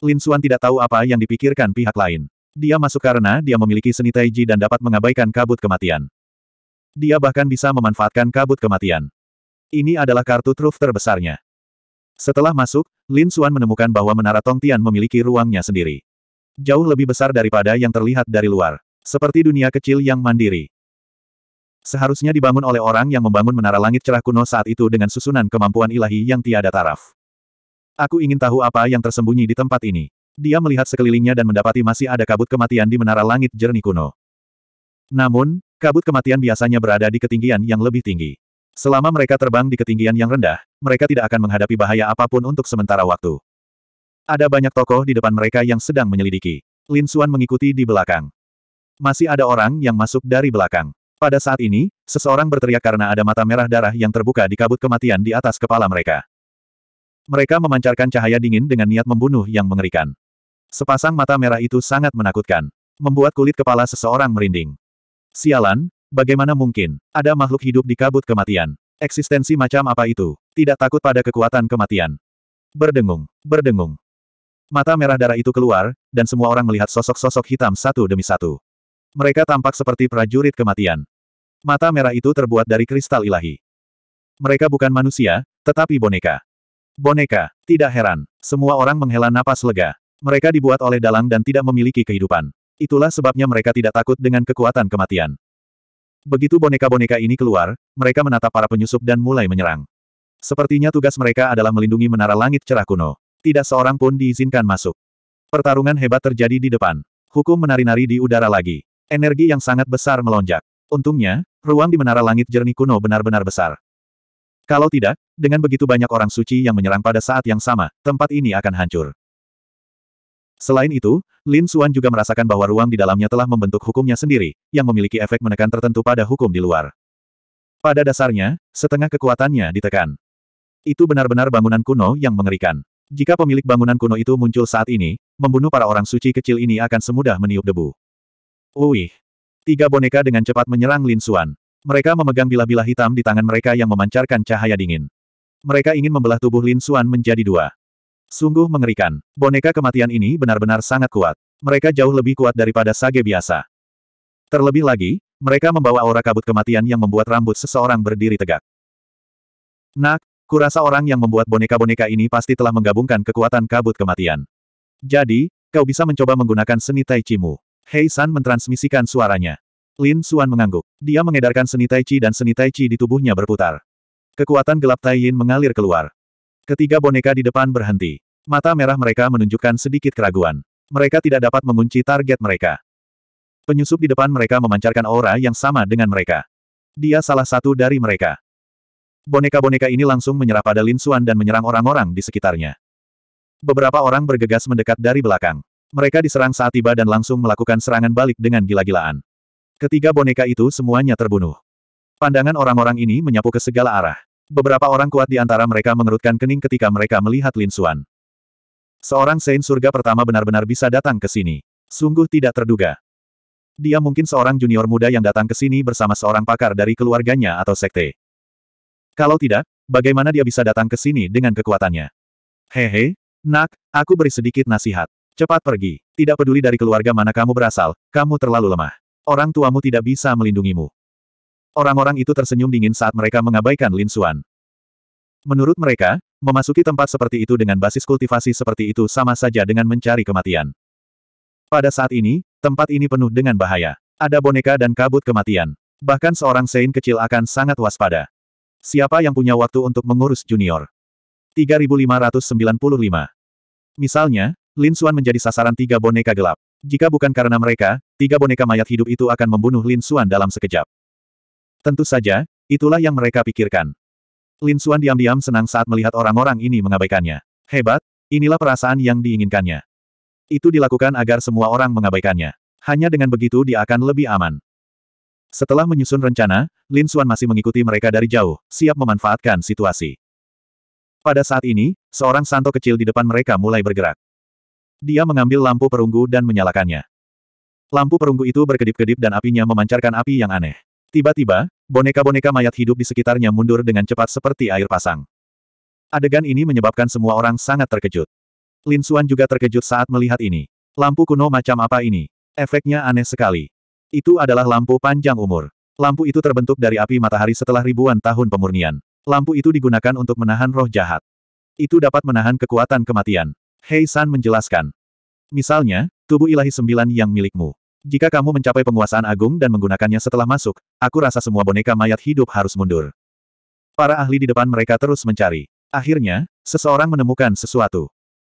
[SPEAKER 1] Lin Suan tidak tahu apa yang dipikirkan pihak lain. Dia masuk karena dia memiliki seni Taiji dan dapat mengabaikan kabut kematian. Dia bahkan bisa memanfaatkan kabut kematian. Ini adalah kartu truf terbesarnya. Setelah masuk, Lin Suan menemukan bahwa menara Tongtian memiliki ruangnya sendiri. Jauh lebih besar daripada yang terlihat dari luar. Seperti dunia kecil yang mandiri. Seharusnya dibangun oleh orang yang membangun menara langit cerah kuno saat itu dengan susunan kemampuan ilahi yang tiada taraf. Aku ingin tahu apa yang tersembunyi di tempat ini. Dia melihat sekelilingnya dan mendapati masih ada kabut kematian di menara langit jernih kuno. Namun, kabut kematian biasanya berada di ketinggian yang lebih tinggi. Selama mereka terbang di ketinggian yang rendah, mereka tidak akan menghadapi bahaya apapun untuk sementara waktu. Ada banyak tokoh di depan mereka yang sedang menyelidiki. Lin Xuan mengikuti di belakang. Masih ada orang yang masuk dari belakang. Pada saat ini, seseorang berteriak karena ada mata merah darah yang terbuka di kabut kematian di atas kepala mereka. Mereka memancarkan cahaya dingin dengan niat membunuh yang mengerikan. Sepasang mata merah itu sangat menakutkan. Membuat kulit kepala seseorang merinding. Sialan, bagaimana mungkin? Ada makhluk hidup di kabut kematian. Eksistensi macam apa itu? Tidak takut pada kekuatan kematian. Berdengung, berdengung. Mata merah darah itu keluar, dan semua orang melihat sosok-sosok hitam satu demi satu. Mereka tampak seperti prajurit kematian. Mata merah itu terbuat dari kristal ilahi. Mereka bukan manusia, tetapi boneka. Boneka, tidak heran. Semua orang menghela napas lega. Mereka dibuat oleh dalang dan tidak memiliki kehidupan. Itulah sebabnya mereka tidak takut dengan kekuatan kematian. Begitu boneka-boneka ini keluar, mereka menatap para penyusup dan mulai menyerang. Sepertinya tugas mereka adalah melindungi menara langit cerah kuno. Tidak seorang pun diizinkan masuk. Pertarungan hebat terjadi di depan. Hukum menari-nari di udara lagi. Energi yang sangat besar melonjak. Untungnya, ruang di menara langit jernih kuno benar-benar besar. Kalau tidak, dengan begitu banyak orang suci yang menyerang pada saat yang sama, tempat ini akan hancur. Selain itu, Lin Xuan juga merasakan bahwa ruang di dalamnya telah membentuk hukumnya sendiri, yang memiliki efek menekan tertentu pada hukum di luar. Pada dasarnya, setengah kekuatannya ditekan. Itu benar-benar bangunan kuno yang mengerikan. Jika pemilik bangunan kuno itu muncul saat ini, membunuh para orang suci kecil ini akan semudah meniup debu. Uih! Tiga boneka dengan cepat menyerang Lin Xuan. Mereka memegang bilah-bilah hitam di tangan mereka yang memancarkan cahaya dingin. Mereka ingin membelah tubuh Lin Xuan menjadi dua. Sungguh mengerikan. Boneka kematian ini benar-benar sangat kuat. Mereka jauh lebih kuat daripada sage biasa. Terlebih lagi, mereka membawa aura kabut kematian yang membuat rambut seseorang berdiri tegak. Nak, kurasa orang yang membuat boneka-boneka ini pasti telah menggabungkan kekuatan kabut kematian. Jadi, kau bisa mencoba menggunakan seni tai Chi mu. Hei San mentransmisikan suaranya. Lin Suan mengangguk. Dia mengedarkan seni Tai Chi dan seni Tai Chi di tubuhnya berputar. Kekuatan gelap Tai Yin mengalir keluar. Ketiga boneka di depan berhenti. Mata merah mereka menunjukkan sedikit keraguan. Mereka tidak dapat mengunci target mereka. Penyusup di depan mereka memancarkan aura yang sama dengan mereka. Dia salah satu dari mereka. Boneka-boneka ini langsung menyerap pada Lin Suan dan menyerang orang-orang di sekitarnya. Beberapa orang bergegas mendekat dari belakang. Mereka diserang saat tiba dan langsung melakukan serangan balik dengan gila-gilaan. Ketiga boneka itu semuanya terbunuh. Pandangan orang-orang ini menyapu ke segala arah. Beberapa orang kuat di antara mereka mengerutkan kening ketika mereka melihat Lin Xuan. Seorang Saint Surga pertama benar-benar bisa datang ke sini. Sungguh tidak terduga. Dia mungkin seorang junior muda yang datang ke sini bersama seorang pakar dari keluarganya atau sekte. Kalau tidak, bagaimana dia bisa datang ke sini dengan kekuatannya? Hehe, nak, aku beri sedikit nasihat. Cepat pergi. Tidak peduli dari keluarga mana kamu berasal, kamu terlalu lemah. Orang tuamu tidak bisa melindungimu. Orang-orang itu tersenyum dingin saat mereka mengabaikan Lin Xuan. Menurut mereka, memasuki tempat seperti itu dengan basis kultivasi seperti itu sama saja dengan mencari kematian. Pada saat ini, tempat ini penuh dengan bahaya. Ada boneka dan kabut kematian. Bahkan seorang Sein kecil akan sangat waspada. Siapa yang punya waktu untuk mengurus junior? 3595. Misalnya, Lin Xuan menjadi sasaran tiga boneka gelap. Jika bukan karena mereka, tiga boneka mayat hidup itu akan membunuh Lin Xuan dalam sekejap. Tentu saja, itulah yang mereka pikirkan. Lin Xuan diam-diam senang saat melihat orang-orang ini mengabaikannya. Hebat, inilah perasaan yang diinginkannya. Itu dilakukan agar semua orang mengabaikannya. Hanya dengan begitu dia akan lebih aman. Setelah menyusun rencana, Lin Xuan masih mengikuti mereka dari jauh, siap memanfaatkan situasi. Pada saat ini, seorang santo kecil di depan mereka mulai bergerak. Dia mengambil lampu perunggu dan menyalakannya. Lampu perunggu itu berkedip-kedip dan apinya memancarkan api yang aneh. Tiba-tiba, boneka-boneka mayat hidup di sekitarnya mundur dengan cepat seperti air pasang. Adegan ini menyebabkan semua orang sangat terkejut. Lin Xuan juga terkejut saat melihat ini. Lampu kuno macam apa ini? Efeknya aneh sekali. Itu adalah lampu panjang umur. Lampu itu terbentuk dari api matahari setelah ribuan tahun pemurnian. Lampu itu digunakan untuk menahan roh jahat. Itu dapat menahan kekuatan kematian. Hei San menjelaskan. Misalnya, tubuh ilahi sembilan yang milikmu. Jika kamu mencapai penguasaan agung dan menggunakannya setelah masuk, aku rasa semua boneka mayat hidup harus mundur. Para ahli di depan mereka terus mencari. Akhirnya, seseorang menemukan sesuatu.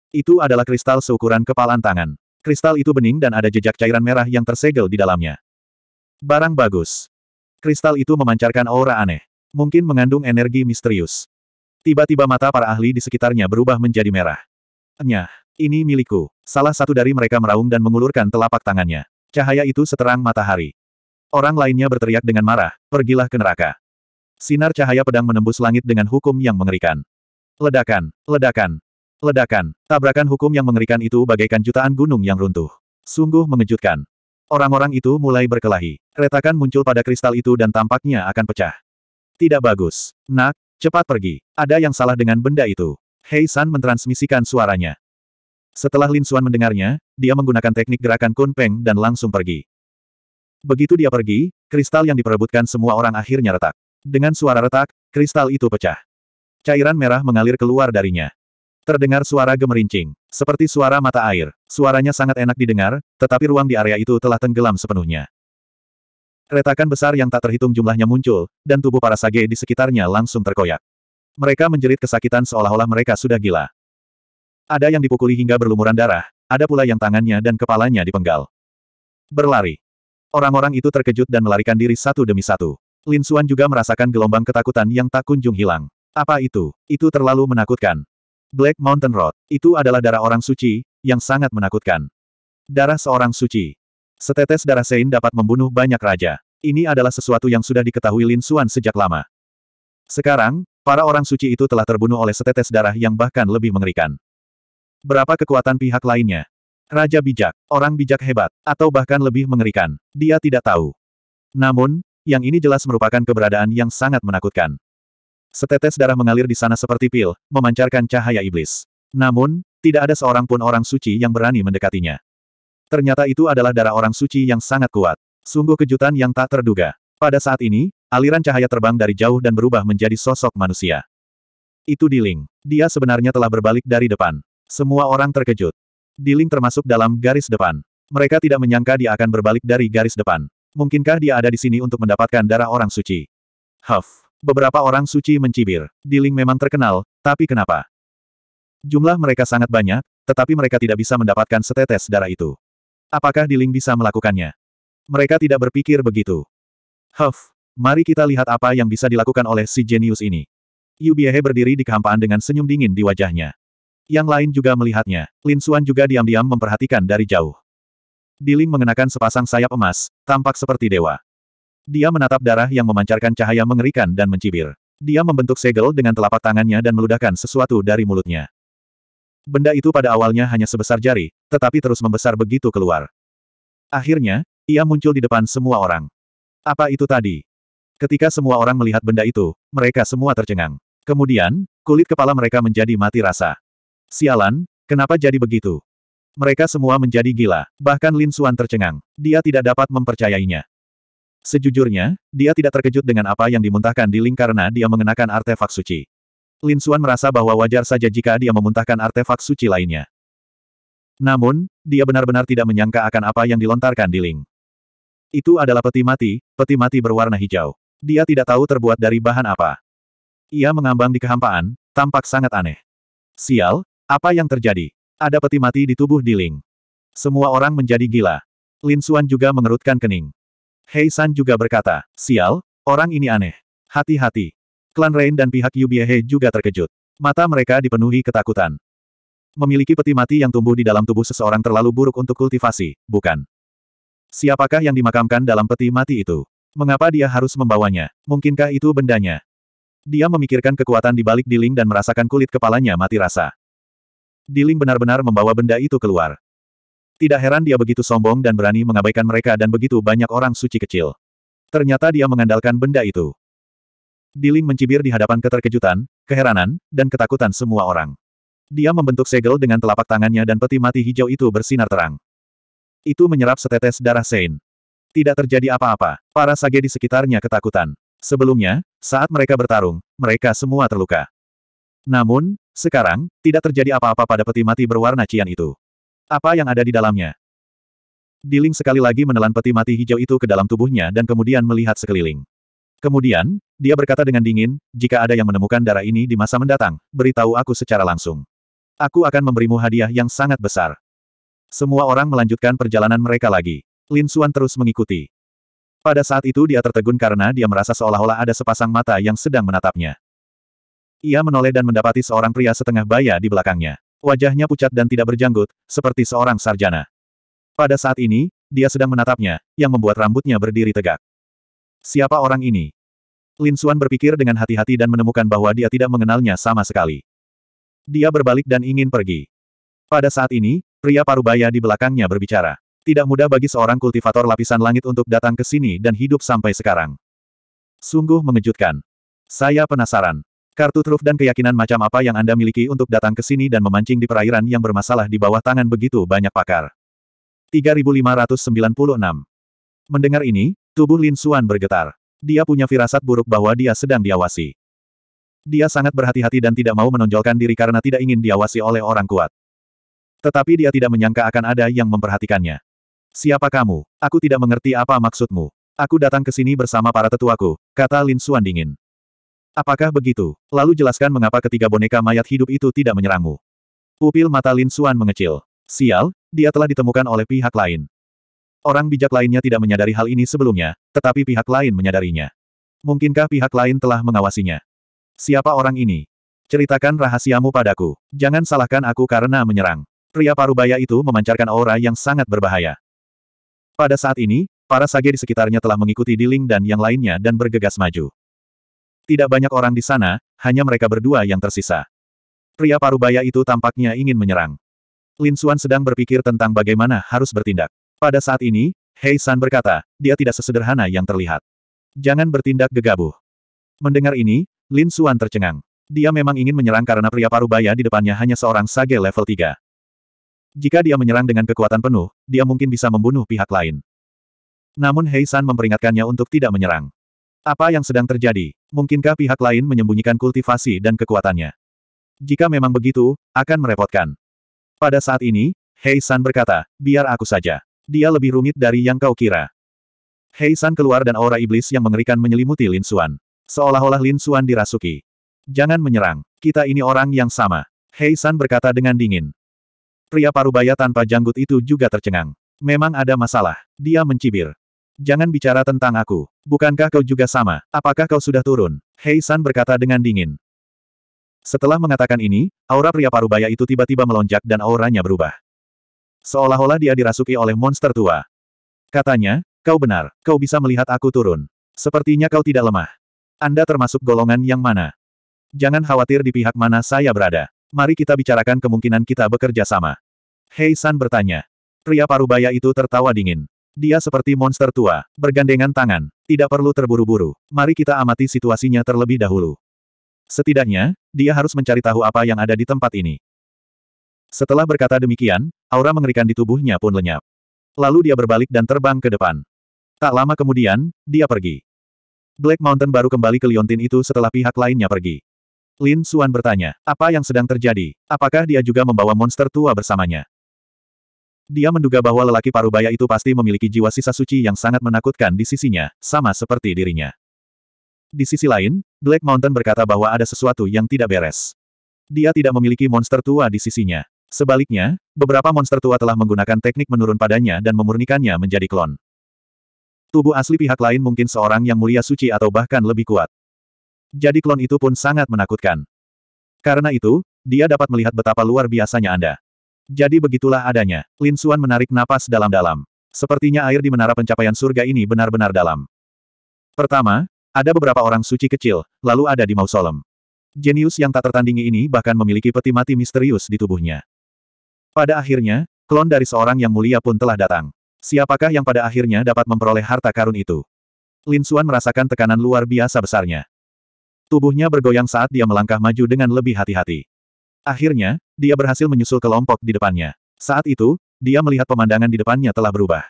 [SPEAKER 1] Itu adalah kristal seukuran kepalan tangan. Kristal itu bening dan ada jejak cairan merah yang tersegel di dalamnya. Barang bagus. Kristal itu memancarkan aura aneh. Mungkin mengandung energi misterius. Tiba-tiba mata para ahli di sekitarnya berubah menjadi merah. Nyah, ini milikku. Salah satu dari mereka meraung dan mengulurkan telapak tangannya. Cahaya itu seterang matahari. Orang lainnya berteriak dengan marah, pergilah ke neraka. Sinar cahaya pedang menembus langit dengan hukum yang mengerikan. Ledakan, ledakan, ledakan, tabrakan hukum yang mengerikan itu bagaikan jutaan gunung yang runtuh. Sungguh mengejutkan. Orang-orang itu mulai berkelahi. Retakan muncul pada kristal itu dan tampaknya akan pecah. Tidak bagus. Nak, cepat pergi. Ada yang salah dengan benda itu. Hei San mentransmisikan suaranya. Setelah Lin Xuan mendengarnya, dia menggunakan teknik gerakan Kun Peng dan langsung pergi. Begitu dia pergi, kristal yang diperebutkan semua orang akhirnya retak. Dengan suara retak, kristal itu pecah. Cairan merah mengalir keluar darinya. Terdengar suara gemerincing, seperti suara mata air. Suaranya sangat enak didengar, tetapi ruang di area itu telah tenggelam sepenuhnya. Retakan besar yang tak terhitung jumlahnya muncul, dan tubuh para sage di sekitarnya langsung terkoyak. Mereka menjerit kesakitan seolah-olah mereka sudah gila. Ada yang dipukuli hingga berlumuran darah, ada pula yang tangannya dan kepalanya dipenggal. Berlari. Orang-orang itu terkejut dan melarikan diri satu demi satu. Lin Xuan juga merasakan gelombang ketakutan yang tak kunjung hilang. Apa itu? Itu terlalu menakutkan. Black Mountain Road. Itu adalah darah orang suci, yang sangat menakutkan. Darah seorang suci. Setetes darah Sein dapat membunuh banyak raja. Ini adalah sesuatu yang sudah diketahui Lin Xuan sejak lama. Sekarang, Para orang suci itu telah terbunuh oleh setetes darah yang bahkan lebih mengerikan. Berapa kekuatan pihak lainnya? Raja bijak, orang bijak hebat, atau bahkan lebih mengerikan. Dia tidak tahu. Namun, yang ini jelas merupakan keberadaan yang sangat menakutkan. Setetes darah mengalir di sana seperti pil, memancarkan cahaya iblis. Namun, tidak ada seorang pun orang suci yang berani mendekatinya. Ternyata itu adalah darah orang suci yang sangat kuat. Sungguh kejutan yang tak terduga. Pada saat ini, Aliran cahaya terbang dari jauh dan berubah menjadi sosok manusia. Itu Diling. Dia sebenarnya telah berbalik dari depan. Semua orang terkejut. Diling termasuk dalam garis depan. Mereka tidak menyangka dia akan berbalik dari garis depan. Mungkinkah dia ada di sini untuk mendapatkan darah orang suci? Huff. Beberapa orang suci mencibir. Diling memang terkenal, tapi kenapa? Jumlah mereka sangat banyak, tetapi mereka tidak bisa mendapatkan setetes darah itu. Apakah Diling bisa melakukannya? Mereka tidak berpikir begitu. Huff, Mari kita lihat apa yang bisa dilakukan oleh si jenius ini. Yubiehe berdiri di kehampaan dengan senyum dingin di wajahnya. Yang lain juga melihatnya. Lin Xuan juga diam-diam memperhatikan dari jauh. Diling mengenakan sepasang sayap emas, tampak seperti dewa. Dia menatap darah yang memancarkan cahaya mengerikan dan mencibir. Dia membentuk segel dengan telapak tangannya dan meludahkan sesuatu dari mulutnya. Benda itu pada awalnya hanya sebesar jari, tetapi terus membesar begitu keluar. Akhirnya, ia muncul di depan semua orang. Apa itu tadi? Ketika semua orang melihat benda itu, mereka semua tercengang. Kemudian, kulit kepala mereka menjadi mati rasa. Sialan, kenapa jadi begitu? Mereka semua menjadi gila, bahkan Lin Suan tercengang. Dia tidak dapat mempercayainya. Sejujurnya, dia tidak terkejut dengan apa yang dimuntahkan di Ling karena dia mengenakan artefak suci. Lin Suan merasa bahwa wajar saja jika dia memuntahkan artefak suci lainnya. Namun, dia benar-benar tidak menyangka akan apa yang dilontarkan di Ling. Itu adalah peti mati, peti mati berwarna hijau. Dia tidak tahu terbuat dari bahan apa. Ia mengambang di kehampaan, tampak sangat aneh. Sial, apa yang terjadi? Ada peti mati di tubuh Diling. Semua orang menjadi gila. Lin Suan juga mengerutkan kening. Hei San juga berkata, sial, orang ini aneh. Hati-hati. Klan Rain dan pihak Yubiehe juga terkejut. Mata mereka dipenuhi ketakutan. Memiliki peti mati yang tumbuh di dalam tubuh seseorang terlalu buruk untuk kultivasi, bukan? Siapakah yang dimakamkan dalam peti mati itu? Mengapa dia harus membawanya? Mungkinkah itu bendanya? Dia memikirkan kekuatan di balik Diling dan merasakan kulit kepalanya mati rasa. Diling benar-benar membawa benda itu keluar. Tidak heran dia begitu sombong dan berani mengabaikan mereka dan begitu banyak orang suci kecil. Ternyata dia mengandalkan benda itu. Diling mencibir di hadapan keterkejutan, keheranan, dan ketakutan semua orang. Dia membentuk segel dengan telapak tangannya dan peti mati hijau itu bersinar terang. Itu menyerap setetes darah Sein. Tidak terjadi apa-apa. Para sage di sekitarnya ketakutan. Sebelumnya, saat mereka bertarung, mereka semua terluka. Namun, sekarang, tidak terjadi apa-apa pada peti mati berwarna cian itu. Apa yang ada di dalamnya? Diling sekali lagi menelan peti mati hijau itu ke dalam tubuhnya dan kemudian melihat sekeliling. Kemudian, dia berkata dengan dingin, jika ada yang menemukan darah ini di masa mendatang, beritahu aku secara langsung. Aku akan memberimu hadiah yang sangat besar. Semua orang melanjutkan perjalanan mereka lagi. Lin Suan terus mengikuti. Pada saat itu dia tertegun karena dia merasa seolah-olah ada sepasang mata yang sedang menatapnya. Ia menoleh dan mendapati seorang pria setengah baya di belakangnya. Wajahnya pucat dan tidak berjanggut, seperti seorang sarjana. Pada saat ini, dia sedang menatapnya, yang membuat rambutnya berdiri tegak. Siapa orang ini? Lin Suan berpikir dengan hati-hati dan menemukan bahwa dia tidak mengenalnya sama sekali. Dia berbalik dan ingin pergi. Pada saat ini, pria parubaya di belakangnya berbicara. Tidak mudah bagi seorang kultivator lapisan langit untuk datang ke sini dan hidup sampai sekarang. Sungguh mengejutkan. Saya penasaran. Kartu truf dan keyakinan macam apa yang Anda miliki untuk datang ke sini dan memancing di perairan yang bermasalah di bawah tangan begitu banyak pakar. 3596 Mendengar ini, tubuh Lin Suan bergetar. Dia punya firasat buruk bahwa dia sedang diawasi. Dia sangat berhati-hati dan tidak mau menonjolkan diri karena tidak ingin diawasi oleh orang kuat. Tetapi dia tidak menyangka akan ada yang memperhatikannya. Siapa kamu? Aku tidak mengerti apa maksudmu. Aku datang ke sini bersama para tetuaku, kata Lin Suan dingin. Apakah begitu? Lalu jelaskan mengapa ketiga boneka mayat hidup itu tidak menyerangmu. Pupil mata Lin Suan mengecil. Sial, dia telah ditemukan oleh pihak lain. Orang bijak lainnya tidak menyadari hal ini sebelumnya, tetapi pihak lain menyadarinya. Mungkinkah pihak lain telah mengawasinya? Siapa orang ini? Ceritakan rahasiamu padaku. Jangan salahkan aku karena menyerang. Pria parubaya itu memancarkan aura yang sangat berbahaya. Pada saat ini, para sage di sekitarnya telah mengikuti Diling dan yang lainnya dan bergegas maju. Tidak banyak orang di sana, hanya mereka berdua yang tersisa. Pria parubaya itu tampaknya ingin menyerang. Lin Suan sedang berpikir tentang bagaimana harus bertindak. Pada saat ini, Hei San berkata, dia tidak sesederhana yang terlihat. Jangan bertindak gegabah. Mendengar ini, Lin Suan tercengang. Dia memang ingin menyerang karena pria parubaya di depannya hanya seorang sage level 3. Jika dia menyerang dengan kekuatan penuh, dia mungkin bisa membunuh pihak lain. Namun Hei San memperingatkannya untuk tidak menyerang. Apa yang sedang terjadi? Mungkinkah pihak lain menyembunyikan kultivasi dan kekuatannya? Jika memang begitu, akan merepotkan. Pada saat ini, Hei San berkata, biar aku saja. Dia lebih rumit dari yang kau kira. Hei San keluar dan aura iblis yang mengerikan menyelimuti Lin Suan, Seolah-olah Lin Suan dirasuki. Jangan menyerang, kita ini orang yang sama. Hei San berkata dengan dingin. Pria parubaya tanpa janggut itu juga tercengang. Memang ada masalah. Dia mencibir. Jangan bicara tentang aku. Bukankah kau juga sama? Apakah kau sudah turun? Hei San berkata dengan dingin. Setelah mengatakan ini, aura pria parubaya itu tiba-tiba melonjak dan auranya berubah. Seolah-olah dia dirasuki oleh monster tua. Katanya, kau benar, kau bisa melihat aku turun. Sepertinya kau tidak lemah. Anda termasuk golongan yang mana? Jangan khawatir di pihak mana saya berada. Mari kita bicarakan kemungkinan kita bekerja sama. Hei San bertanya. Pria parubaya itu tertawa dingin. Dia seperti monster tua, bergandengan tangan. Tidak perlu terburu-buru. Mari kita amati situasinya terlebih dahulu. Setidaknya, dia harus mencari tahu apa yang ada di tempat ini. Setelah berkata demikian, aura mengerikan di tubuhnya pun lenyap. Lalu dia berbalik dan terbang ke depan. Tak lama kemudian, dia pergi. Black Mountain baru kembali ke Liontin itu setelah pihak lainnya pergi. Lin Suan bertanya, apa yang sedang terjadi? Apakah dia juga membawa monster tua bersamanya? Dia menduga bahwa lelaki parubaya itu pasti memiliki jiwa sisa suci yang sangat menakutkan di sisinya, sama seperti dirinya. Di sisi lain, Black Mountain berkata bahwa ada sesuatu yang tidak beres. Dia tidak memiliki monster tua di sisinya. Sebaliknya, beberapa monster tua telah menggunakan teknik menurun padanya dan memurnikannya menjadi klon. Tubuh asli pihak lain mungkin seorang yang mulia suci atau bahkan lebih kuat. Jadi klon itu pun sangat menakutkan. Karena itu, dia dapat melihat betapa luar biasanya Anda. Jadi begitulah adanya. Lin Suan menarik napas dalam-dalam. Sepertinya air di menara pencapaian surga ini benar-benar dalam. Pertama, ada beberapa orang suci kecil, lalu ada di mausolem. Jenius yang tak tertandingi ini bahkan memiliki peti mati misterius di tubuhnya. Pada akhirnya, klon dari seorang yang mulia pun telah datang. Siapakah yang pada akhirnya dapat memperoleh harta karun itu? Lin Suan merasakan tekanan luar biasa besarnya. Tubuhnya bergoyang saat dia melangkah maju dengan lebih hati-hati. Akhirnya, dia berhasil menyusul kelompok di depannya. Saat itu, dia melihat pemandangan di depannya telah berubah.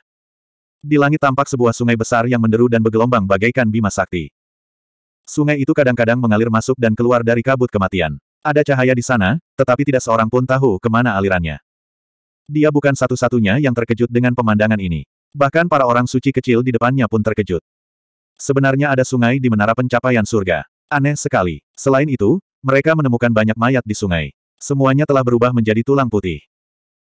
[SPEAKER 1] Di langit tampak sebuah sungai besar yang menderu dan bergelombang bagaikan bima sakti. Sungai itu kadang-kadang mengalir masuk dan keluar dari kabut kematian. Ada cahaya di sana, tetapi tidak seorang pun tahu kemana alirannya. Dia bukan satu-satunya yang terkejut dengan pemandangan ini. Bahkan para orang suci kecil di depannya pun terkejut. Sebenarnya ada sungai di menara pencapaian surga. Aneh sekali. Selain itu, mereka menemukan banyak mayat di sungai. Semuanya telah berubah menjadi tulang putih.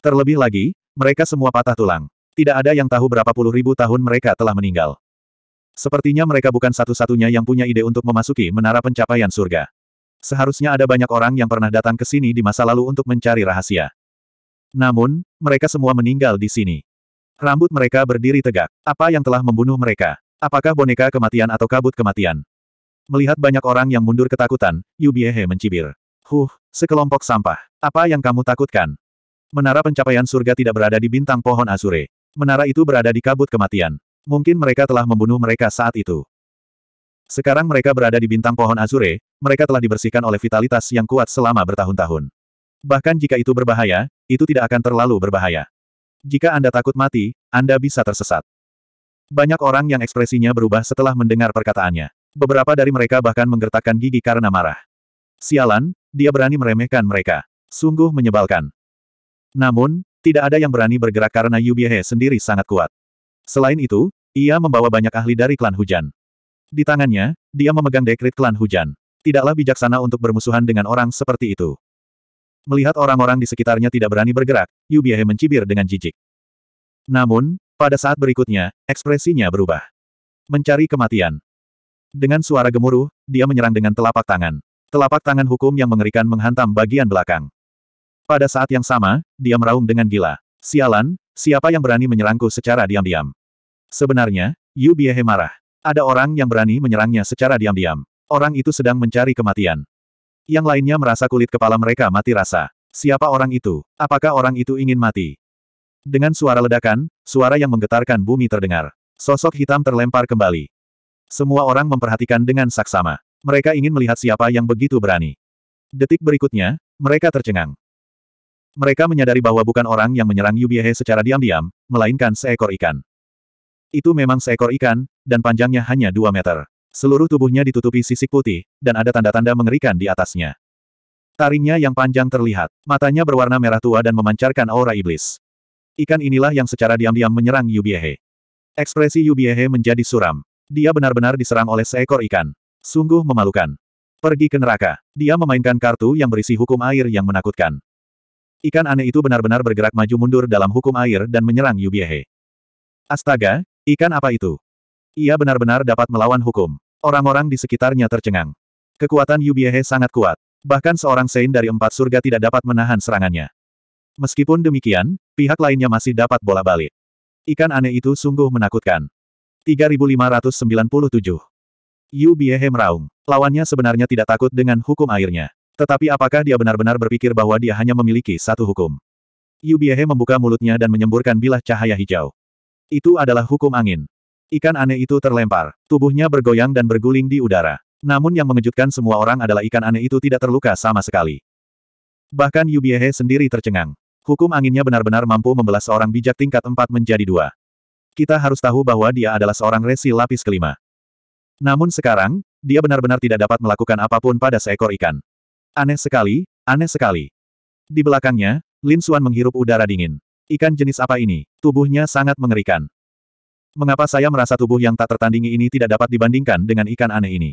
[SPEAKER 1] Terlebih lagi, mereka semua patah tulang. Tidak ada yang tahu berapa puluh ribu tahun mereka telah meninggal. Sepertinya mereka bukan satu-satunya yang punya ide untuk memasuki menara pencapaian surga. Seharusnya ada banyak orang yang pernah datang ke sini di masa lalu untuk mencari rahasia. Namun, mereka semua meninggal di sini. Rambut mereka berdiri tegak. Apa yang telah membunuh mereka? Apakah boneka kematian atau kabut kematian? Melihat banyak orang yang mundur ketakutan, Yubiehe mencibir. Huh, sekelompok sampah. Apa yang kamu takutkan? Menara pencapaian surga tidak berada di bintang pohon Azure. Menara itu berada di kabut kematian. Mungkin mereka telah membunuh mereka saat itu. Sekarang mereka berada di bintang pohon Azure, mereka telah dibersihkan oleh vitalitas yang kuat selama bertahun-tahun. Bahkan jika itu berbahaya, itu tidak akan terlalu berbahaya. Jika Anda takut mati, Anda bisa tersesat. Banyak orang yang ekspresinya berubah setelah mendengar perkataannya. Beberapa dari mereka bahkan menggertakkan gigi karena marah. Sialan, dia berani meremehkan mereka. Sungguh menyebalkan. Namun, tidak ada yang berani bergerak karena Yubiehe sendiri sangat kuat. Selain itu, ia membawa banyak ahli dari klan hujan. Di tangannya, dia memegang dekrit klan hujan. Tidaklah bijaksana untuk bermusuhan dengan orang seperti itu. Melihat orang-orang di sekitarnya tidak berani bergerak, Yubiehe mencibir dengan jijik. Namun, pada saat berikutnya, ekspresinya berubah. Mencari kematian. Dengan suara gemuruh, dia menyerang dengan telapak tangan. Telapak tangan hukum yang mengerikan menghantam bagian belakang. Pada saat yang sama, dia meraung dengan gila. Sialan, siapa yang berani menyerangku secara diam-diam? Sebenarnya, Yu Biehe marah. Ada orang yang berani menyerangnya secara diam-diam. Orang itu sedang mencari kematian. Yang lainnya merasa kulit kepala mereka mati rasa. Siapa orang itu? Apakah orang itu ingin mati? Dengan suara ledakan, suara yang menggetarkan bumi terdengar. Sosok hitam terlempar kembali. Semua orang memperhatikan dengan saksama. Mereka ingin melihat siapa yang begitu berani. Detik berikutnya, mereka tercengang. Mereka menyadari bahwa bukan orang yang menyerang Yubiehe secara diam-diam, melainkan seekor ikan. Itu memang seekor ikan, dan panjangnya hanya 2 meter. Seluruh tubuhnya ditutupi sisik putih, dan ada tanda-tanda mengerikan di atasnya. Taringnya yang panjang terlihat, matanya berwarna merah tua dan memancarkan aura iblis. Ikan inilah yang secara diam-diam menyerang Yubiehe. Ekspresi Yubiehe menjadi suram. Dia benar-benar diserang oleh seekor ikan. Sungguh memalukan. Pergi ke neraka. Dia memainkan kartu yang berisi hukum air yang menakutkan. Ikan aneh itu benar-benar bergerak maju mundur dalam hukum air dan menyerang Yubiehe. Astaga, ikan apa itu? Ia benar-benar dapat melawan hukum. Orang-orang di sekitarnya tercengang. Kekuatan Yubiehe sangat kuat. Bahkan seorang Sein dari empat surga tidak dapat menahan serangannya. Meskipun demikian, pihak lainnya masih dapat bola balik. Ikan aneh itu sungguh menakutkan. 3597. Yu Biehe meraung. Lawannya sebenarnya tidak takut dengan hukum airnya. Tetapi apakah dia benar-benar berpikir bahwa dia hanya memiliki satu hukum? Yu Biehe membuka mulutnya dan menyemburkan bilah cahaya hijau. Itu adalah hukum angin. Ikan aneh itu terlempar. Tubuhnya bergoyang dan berguling di udara. Namun yang mengejutkan semua orang adalah ikan aneh itu tidak terluka sama sekali. Bahkan Yubiehe sendiri tercengang. Hukum anginnya benar-benar mampu membelah seorang bijak tingkat empat menjadi dua kita harus tahu bahwa dia adalah seorang resi lapis kelima. Namun sekarang, dia benar-benar tidak dapat melakukan apapun pada seekor ikan. Aneh sekali, aneh sekali. Di belakangnya, Lin Suan menghirup udara dingin. Ikan jenis apa ini? Tubuhnya sangat mengerikan. Mengapa saya merasa tubuh yang tak tertandingi ini tidak dapat dibandingkan dengan ikan aneh ini?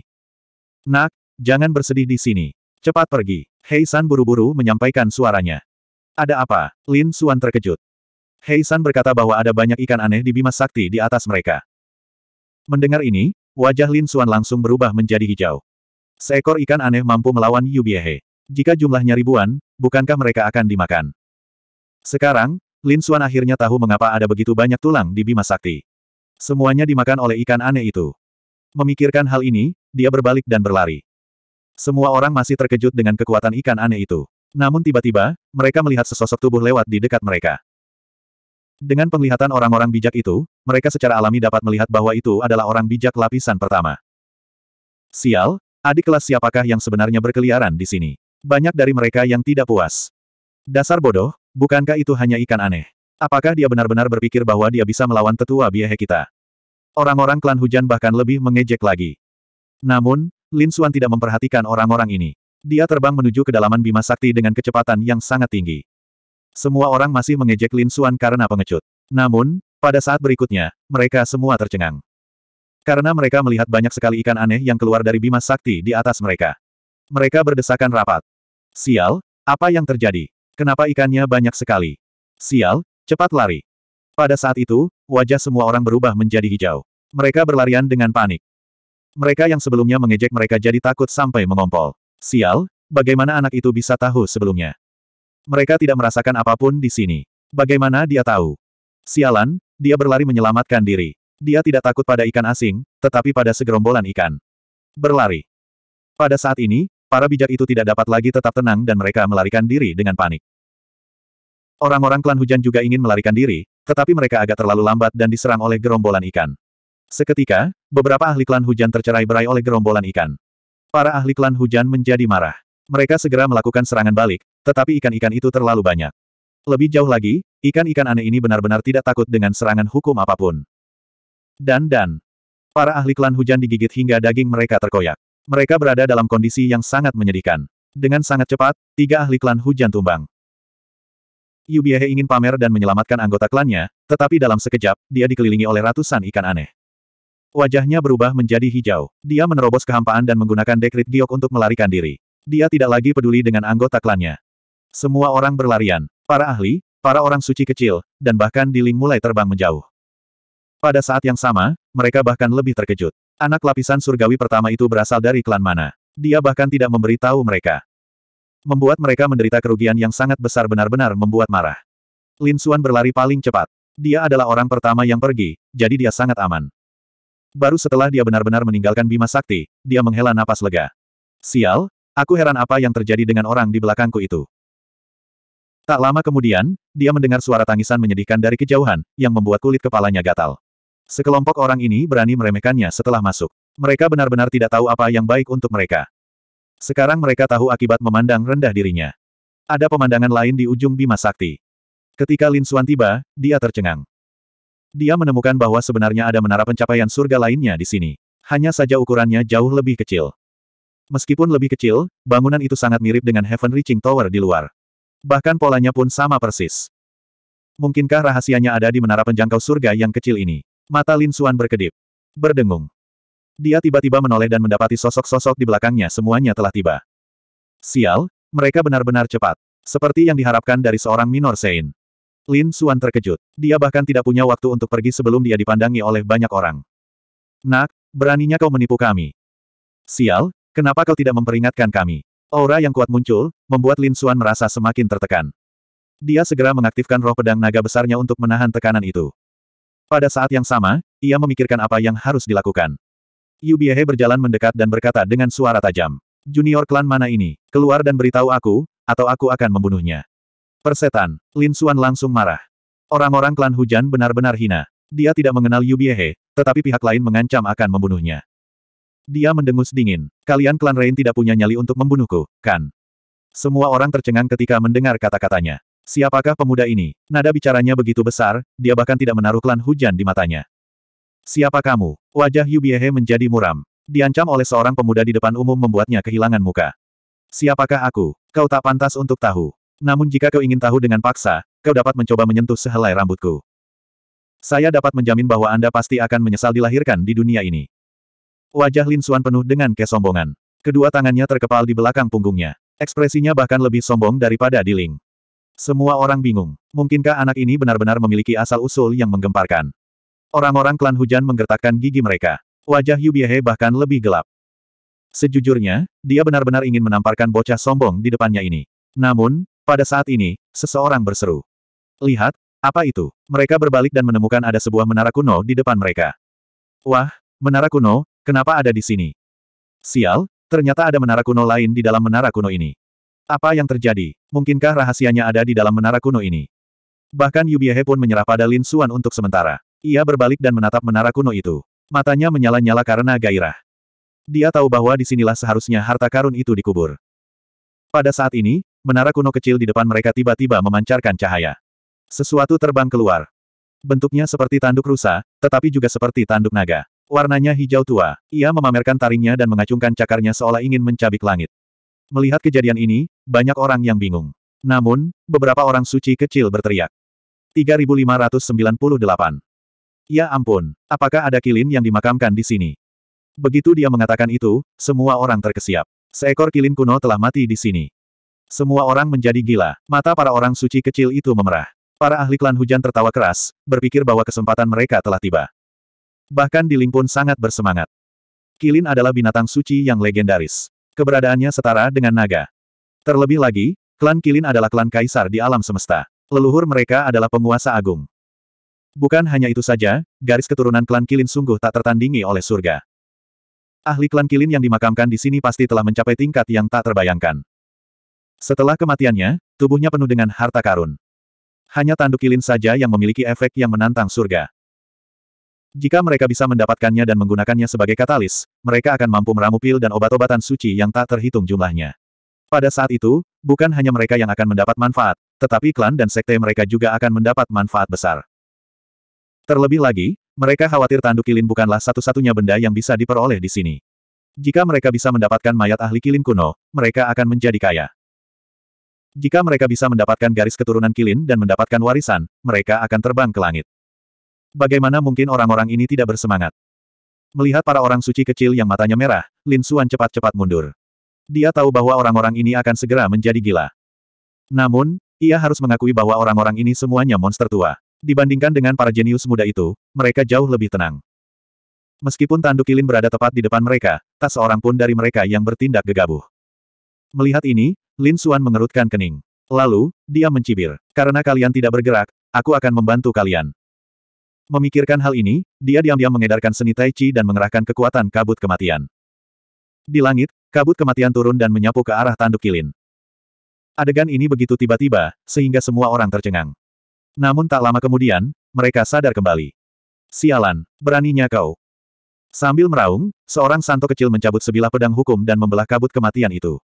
[SPEAKER 1] Nak, jangan bersedih di sini. Cepat pergi. Hei San buru-buru menyampaikan suaranya. Ada apa? Lin Suan terkejut. Hei San berkata bahwa ada banyak ikan aneh di Bima Sakti di atas mereka. Mendengar ini, wajah Lin Suan langsung berubah menjadi hijau. Seekor ikan aneh mampu melawan Yubiehe. Jika jumlahnya ribuan, bukankah mereka akan dimakan? Sekarang, Lin Suan akhirnya tahu mengapa ada begitu banyak tulang di Bima Sakti. Semuanya dimakan oleh ikan aneh itu. Memikirkan hal ini, dia berbalik dan berlari. Semua orang masih terkejut dengan kekuatan ikan aneh itu. Namun tiba-tiba, mereka melihat sesosok tubuh lewat di dekat mereka. Dengan penglihatan orang-orang bijak itu, mereka secara alami dapat melihat bahwa itu adalah orang bijak lapisan pertama. Sial, adik kelas siapakah yang sebenarnya berkeliaran di sini? Banyak dari mereka yang tidak puas. Dasar bodoh, bukankah itu hanya ikan aneh? Apakah dia benar-benar berpikir bahwa dia bisa melawan tetua biaya kita? Orang-orang klan hujan bahkan lebih mengejek lagi. Namun, Lin Xuan tidak memperhatikan orang-orang ini. Dia terbang menuju kedalaman Bima Sakti dengan kecepatan yang sangat tinggi. Semua orang masih mengejek Lin Xuan karena pengecut. Namun, pada saat berikutnya, mereka semua tercengang. Karena mereka melihat banyak sekali ikan aneh yang keluar dari Bima Sakti di atas mereka. Mereka berdesakan rapat. Sial, apa yang terjadi? Kenapa ikannya banyak sekali? Sial, cepat lari. Pada saat itu, wajah semua orang berubah menjadi hijau. Mereka berlarian dengan panik. Mereka yang sebelumnya mengejek mereka jadi takut sampai mengompol. Sial, bagaimana anak itu bisa tahu sebelumnya? Mereka tidak merasakan apapun di sini. Bagaimana dia tahu? Sialan, dia berlari menyelamatkan diri. Dia tidak takut pada ikan asing, tetapi pada segerombolan ikan. Berlari. Pada saat ini, para bijak itu tidak dapat lagi tetap tenang dan mereka melarikan diri dengan panik. Orang-orang klan hujan juga ingin melarikan diri, tetapi mereka agak terlalu lambat dan diserang oleh gerombolan ikan. Seketika, beberapa ahli klan hujan tercerai berai oleh gerombolan ikan. Para ahli klan hujan menjadi marah. Mereka segera melakukan serangan balik, tetapi ikan-ikan itu terlalu banyak. Lebih jauh lagi, ikan-ikan aneh ini benar-benar tidak takut dengan serangan hukum apapun. Dan-dan. Para ahli klan hujan digigit hingga daging mereka terkoyak. Mereka berada dalam kondisi yang sangat menyedihkan. Dengan sangat cepat, tiga ahli klan hujan tumbang. Yubiehe ingin pamer dan menyelamatkan anggota klannya, tetapi dalam sekejap, dia dikelilingi oleh ratusan ikan aneh. Wajahnya berubah menjadi hijau. Dia menerobos kehampaan dan menggunakan dekrit giok untuk melarikan diri. Dia tidak lagi peduli dengan anggota klannya. Semua orang berlarian, para ahli, para orang suci kecil, dan bahkan Diling mulai terbang menjauh. Pada saat yang sama, mereka bahkan lebih terkejut. Anak lapisan surgawi pertama itu berasal dari klan mana. Dia bahkan tidak memberitahu mereka. Membuat mereka menderita kerugian yang sangat besar benar-benar membuat marah. Lin Suan berlari paling cepat. Dia adalah orang pertama yang pergi, jadi dia sangat aman. Baru setelah dia benar-benar meninggalkan Bima Sakti, dia menghela napas lega. Sial, Aku heran apa yang terjadi dengan orang di belakangku itu. Tak lama kemudian, dia mendengar suara tangisan menyedihkan dari kejauhan, yang membuat kulit kepalanya gatal. Sekelompok orang ini berani meremehkannya setelah masuk. Mereka benar-benar tidak tahu apa yang baik untuk mereka. Sekarang mereka tahu akibat memandang rendah dirinya. Ada pemandangan lain di ujung Bima Sakti. Ketika Lin Xuan tiba, dia tercengang. Dia menemukan bahwa sebenarnya ada menara pencapaian surga lainnya di sini. Hanya saja ukurannya jauh lebih kecil. Meskipun lebih kecil, bangunan itu sangat mirip dengan Heaven Reaching Tower di luar. Bahkan polanya pun sama persis. Mungkinkah rahasianya ada di menara penjangkau surga yang kecil ini? Mata Lin Xuan berkedip. Berdengung. Dia tiba-tiba menoleh dan mendapati sosok-sosok di belakangnya semuanya telah tiba. Sial, mereka benar-benar cepat. Seperti yang diharapkan dari seorang minor Sein. Lin Xuan terkejut. Dia bahkan tidak punya waktu untuk pergi sebelum dia dipandangi oleh banyak orang. Nak, beraninya kau menipu kami. Sial, Kenapa kau tidak memperingatkan kami? Aura yang kuat muncul, membuat Lin Xuan merasa semakin tertekan. Dia segera mengaktifkan roh pedang naga besarnya untuk menahan tekanan itu. Pada saat yang sama, ia memikirkan apa yang harus dilakukan. Yubiehe berjalan mendekat dan berkata dengan suara tajam. Junior klan mana ini? Keluar dan beritahu aku, atau aku akan membunuhnya. Persetan, Lin Xuan langsung marah. Orang-orang klan hujan benar-benar hina. Dia tidak mengenal Yubiehe, tetapi pihak lain mengancam akan membunuhnya. Dia mendengus dingin. Kalian klan Rain tidak punya nyali untuk membunuhku, kan? Semua orang tercengang ketika mendengar kata-katanya. Siapakah pemuda ini? Nada bicaranya begitu besar, dia bahkan tidak menaruh klan hujan di matanya. Siapa kamu? Wajah Yubiehe menjadi muram. Diancam oleh seorang pemuda di depan umum membuatnya kehilangan muka. Siapakah aku? Kau tak pantas untuk tahu. Namun jika kau ingin tahu dengan paksa, kau dapat mencoba menyentuh sehelai rambutku. Saya dapat menjamin bahwa Anda pasti akan menyesal dilahirkan di dunia ini. Wajah Lin Xuan penuh dengan kesombongan. Kedua tangannya terkepal di belakang punggungnya. Ekspresinya bahkan lebih sombong daripada di Ling. Semua orang bingung. Mungkinkah anak ini benar-benar memiliki asal-usul yang menggemparkan? Orang-orang klan hujan menggertakkan gigi mereka. Wajah Yubiehe bahkan lebih gelap. Sejujurnya, dia benar-benar ingin menamparkan bocah sombong di depannya ini. Namun, pada saat ini, seseorang berseru. Lihat, apa itu? Mereka berbalik dan menemukan ada sebuah menara kuno di depan mereka. Wah, menara kuno, Kenapa ada di sini? Sial, ternyata ada menara kuno lain di dalam menara kuno ini. Apa yang terjadi? Mungkinkah rahasianya ada di dalam menara kuno ini? Bahkan Yubiehe pun menyerah pada Lin Xuan untuk sementara. Ia berbalik dan menatap menara kuno itu. Matanya menyala-nyala karena gairah. Dia tahu bahwa disinilah seharusnya harta karun itu dikubur. Pada saat ini, menara kuno kecil di depan mereka tiba-tiba memancarkan cahaya. Sesuatu terbang keluar. Bentuknya seperti tanduk rusa, tetapi juga seperti tanduk naga. Warnanya hijau tua, ia memamerkan taringnya dan mengacungkan cakarnya seolah ingin mencabik langit. Melihat kejadian ini, banyak orang yang bingung. Namun, beberapa orang suci kecil berteriak. 3598. Ya ampun, apakah ada kilin yang dimakamkan di sini? Begitu dia mengatakan itu, semua orang terkesiap. Seekor kilin kuno telah mati di sini. Semua orang menjadi gila, mata para orang suci kecil itu memerah. Para ahli klan hujan tertawa keras, berpikir bahwa kesempatan mereka telah tiba. Bahkan di pun sangat bersemangat. Kilin adalah binatang suci yang legendaris. Keberadaannya setara dengan naga. Terlebih lagi, klan Kilin adalah klan kaisar di alam semesta. Leluhur mereka adalah penguasa agung. Bukan hanya itu saja, garis keturunan klan Kilin sungguh tak tertandingi oleh surga. Ahli klan Kilin yang dimakamkan di sini pasti telah mencapai tingkat yang tak terbayangkan. Setelah kematiannya, tubuhnya penuh dengan harta karun. Hanya tanduk Kilin saja yang memiliki efek yang menantang surga. Jika mereka bisa mendapatkannya dan menggunakannya sebagai katalis, mereka akan mampu meramu pil dan obat-obatan suci yang tak terhitung jumlahnya. Pada saat itu, bukan hanya mereka yang akan mendapat manfaat, tetapi klan dan sekte mereka juga akan mendapat manfaat besar. Terlebih lagi, mereka khawatir tanduk kilin bukanlah satu-satunya benda yang bisa diperoleh di sini. Jika mereka bisa mendapatkan mayat ahli kilin kuno, mereka akan menjadi kaya. Jika mereka bisa mendapatkan garis keturunan kilin dan mendapatkan warisan, mereka akan terbang ke langit. Bagaimana mungkin orang-orang ini tidak bersemangat? Melihat para orang suci kecil yang matanya merah, Lin Xuan cepat-cepat mundur. Dia tahu bahwa orang-orang ini akan segera menjadi gila. Namun, ia harus mengakui bahwa orang-orang ini semuanya monster tua. Dibandingkan dengan para jenius muda itu, mereka jauh lebih tenang. Meskipun tanduk kilin berada tepat di depan mereka, tak seorang pun dari mereka yang bertindak gegabah. Melihat ini, Lin Xuan mengerutkan kening. Lalu, dia mencibir. Karena kalian tidak bergerak, aku akan membantu kalian. Memikirkan hal ini, dia diam-diam mengedarkan seni Tai Chi dan mengerahkan kekuatan kabut kematian. Di langit, kabut kematian turun dan menyapu ke arah tanduk kilin. Adegan ini begitu tiba-tiba, sehingga semua orang tercengang. Namun tak lama kemudian, mereka sadar kembali. Sialan, beraninya kau. Sambil meraung, seorang santo kecil mencabut sebilah pedang hukum dan membelah kabut kematian itu.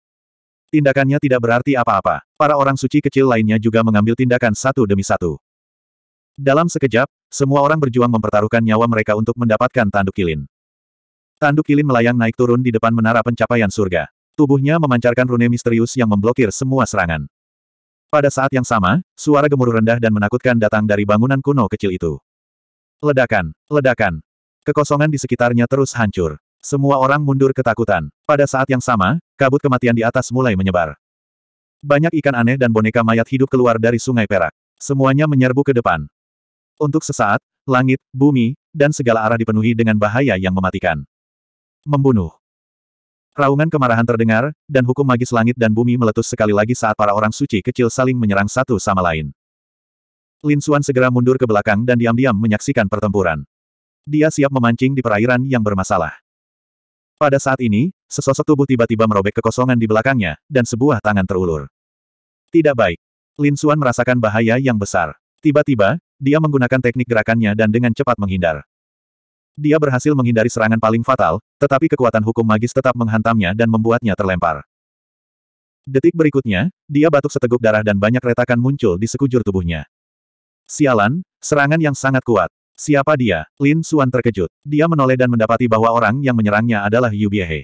[SPEAKER 1] Tindakannya tidak berarti apa-apa. Para orang suci kecil lainnya juga mengambil tindakan satu demi satu. Dalam sekejap, semua orang berjuang mempertaruhkan nyawa mereka untuk mendapatkan tanduk kilin. Tanduk kilin melayang naik turun di depan menara pencapaian surga. Tubuhnya memancarkan rune misterius yang memblokir semua serangan. Pada saat yang sama, suara gemuruh rendah dan menakutkan datang dari bangunan kuno kecil itu. Ledakan, ledakan. Kekosongan di sekitarnya terus hancur. Semua orang mundur ketakutan. Pada saat yang sama, kabut kematian di atas mulai menyebar. Banyak ikan aneh dan boneka mayat hidup keluar dari sungai perak. Semuanya menyerbu ke depan. Untuk sesaat, langit, bumi, dan segala arah dipenuhi dengan bahaya yang mematikan. Membunuh. Raungan kemarahan terdengar, dan hukum magis langit dan bumi meletus sekali lagi saat para orang suci kecil saling menyerang satu sama lain. Lin Suan segera mundur ke belakang dan diam-diam menyaksikan pertempuran. Dia siap memancing di perairan yang bermasalah. Pada saat ini, sesosok tubuh tiba-tiba merobek kekosongan di belakangnya, dan sebuah tangan terulur. Tidak baik. Lin Suan merasakan bahaya yang besar. Tiba-tiba, dia menggunakan teknik gerakannya dan dengan cepat menghindar. Dia berhasil menghindari serangan paling fatal, tetapi kekuatan hukum magis tetap menghantamnya dan membuatnya terlempar. Detik berikutnya, dia batuk seteguk darah dan banyak retakan muncul di sekujur tubuhnya. Sialan, serangan yang sangat kuat. Siapa dia? Lin Suan terkejut. Dia menoleh dan mendapati bahwa orang yang menyerangnya adalah Yu Biehe.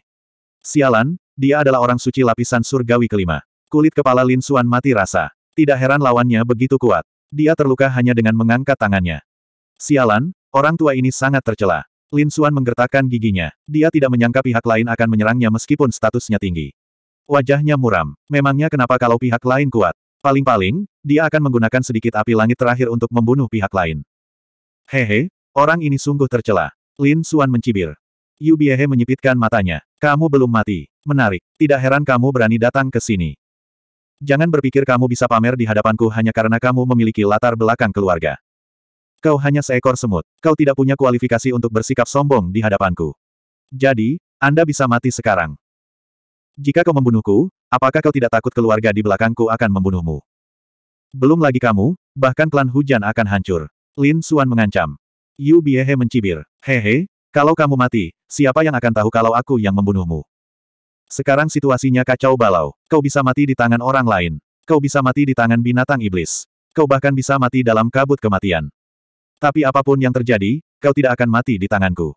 [SPEAKER 1] Sialan, dia adalah orang suci lapisan surgawi kelima. Kulit kepala Lin Suan mati rasa. Tidak heran lawannya begitu kuat. Dia terluka hanya dengan mengangkat tangannya. Sialan, orang tua ini sangat tercela. Lin Suan menggertakkan giginya. Dia tidak menyangka pihak lain akan menyerangnya meskipun statusnya tinggi. Wajahnya muram. Memangnya kenapa kalau pihak lain kuat? Paling-paling, dia akan menggunakan sedikit api langit terakhir untuk membunuh pihak lain. Hehe, orang ini sungguh tercela. Lin Suan mencibir. Yu Biehe menyipitkan matanya. Kamu belum mati. Menarik. Tidak heran kamu berani datang ke sini. Jangan berpikir kamu bisa pamer di hadapanku hanya karena kamu memiliki latar belakang keluarga. Kau hanya seekor semut. Kau tidak punya kualifikasi untuk bersikap sombong di hadapanku. Jadi, Anda bisa mati sekarang. Jika kau membunuhku, apakah kau tidak takut keluarga di belakangku akan membunuhmu? Belum lagi kamu, bahkan klan hujan akan hancur. Lin Suan mengancam. Yu Biehe mencibir. Hehe, kalau kamu mati, siapa yang akan tahu kalau aku yang membunuhmu? Sekarang situasinya kacau balau. Kau bisa mati di tangan orang lain. Kau bisa mati di tangan binatang iblis. Kau bahkan bisa mati dalam kabut kematian. Tapi apapun yang terjadi, kau tidak akan mati di tanganku.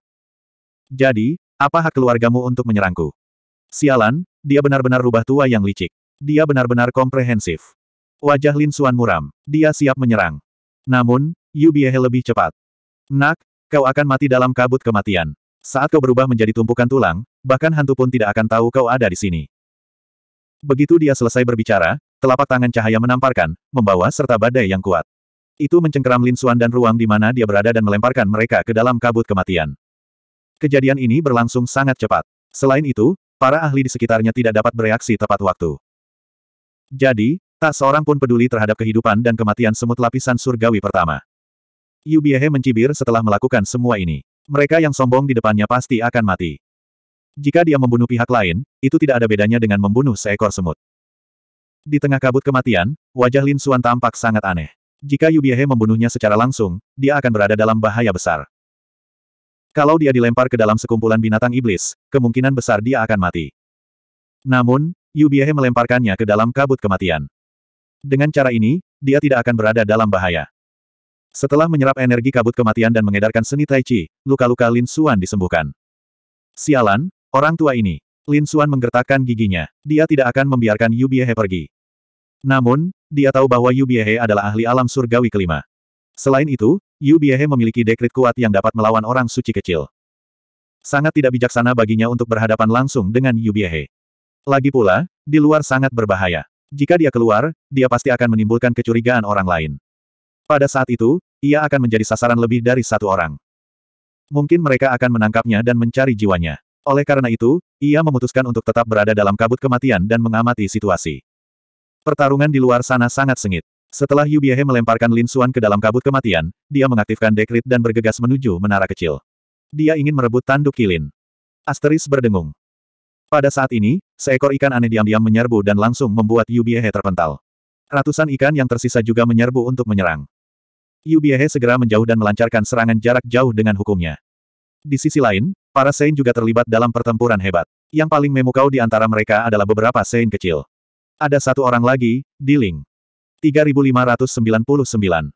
[SPEAKER 1] Jadi, apa hak keluargamu untuk menyerangku? Sialan, dia benar-benar rubah tua yang licik. Dia benar-benar komprehensif. Wajah Lin Suan muram. Dia siap menyerang. Namun, Yu Biehe lebih cepat. Nak, kau akan mati dalam kabut kematian. Saat kau berubah menjadi tumpukan tulang, bahkan hantu pun tidak akan tahu kau ada di sini. Begitu dia selesai berbicara, telapak tangan cahaya menamparkan, membawa serta badai yang kuat. Itu mencengkeram Lin Suan dan ruang di mana dia berada dan melemparkan mereka ke dalam kabut kematian. Kejadian ini berlangsung sangat cepat. Selain itu, para ahli di sekitarnya tidak dapat bereaksi tepat waktu. Jadi, tak seorang pun peduli terhadap kehidupan dan kematian semut lapisan surgawi pertama. Yubiehe mencibir setelah melakukan semua ini. Mereka yang sombong di depannya pasti akan mati. Jika dia membunuh pihak lain, itu tidak ada bedanya dengan membunuh seekor semut. Di tengah kabut kematian, wajah Lin Xuan tampak sangat aneh. Jika Yubiehe membunuhnya secara langsung, dia akan berada dalam bahaya besar. Kalau dia dilempar ke dalam sekumpulan binatang iblis, kemungkinan besar dia akan mati. Namun, Yubiehe melemparkannya ke dalam kabut kematian. Dengan cara ini, dia tidak akan berada dalam bahaya. Setelah menyerap energi kabut kematian dan mengedarkan seni Tai Chi, luka-luka Lin Xuan disembuhkan. Sialan, orang tua ini. Lin Xuan menggertakkan giginya. Dia tidak akan membiarkan Yu Biehe pergi. Namun, dia tahu bahwa Yu Biehe adalah ahli alam surgawi kelima. Selain itu, Yu Biehe memiliki dekrit kuat yang dapat melawan orang suci kecil. Sangat tidak bijaksana baginya untuk berhadapan langsung dengan Yu Biehe. Lagi pula, di luar sangat berbahaya. Jika dia keluar, dia pasti akan menimbulkan kecurigaan orang lain. Pada saat itu, ia akan menjadi sasaran lebih dari satu orang. Mungkin mereka akan menangkapnya dan mencari jiwanya. Oleh karena itu, ia memutuskan untuk tetap berada dalam kabut kematian dan mengamati situasi. Pertarungan di luar sana sangat sengit. Setelah Yubiehe melemparkan Lin Xuan ke dalam kabut kematian, dia mengaktifkan dekrit dan bergegas menuju menara kecil. Dia ingin merebut tanduk kilin. Asteris berdengung. Pada saat ini, seekor ikan aneh diam-diam menyerbu dan langsung membuat Yubiehe terpental. Ratusan ikan yang tersisa juga menyerbu untuk menyerang. Yubiehe segera menjauh dan melancarkan serangan jarak jauh dengan hukumnya. Di sisi lain, para Sein juga terlibat dalam pertempuran hebat. Yang paling memukau di antara mereka adalah beberapa Sein kecil. Ada satu orang lagi, Diling. 3599.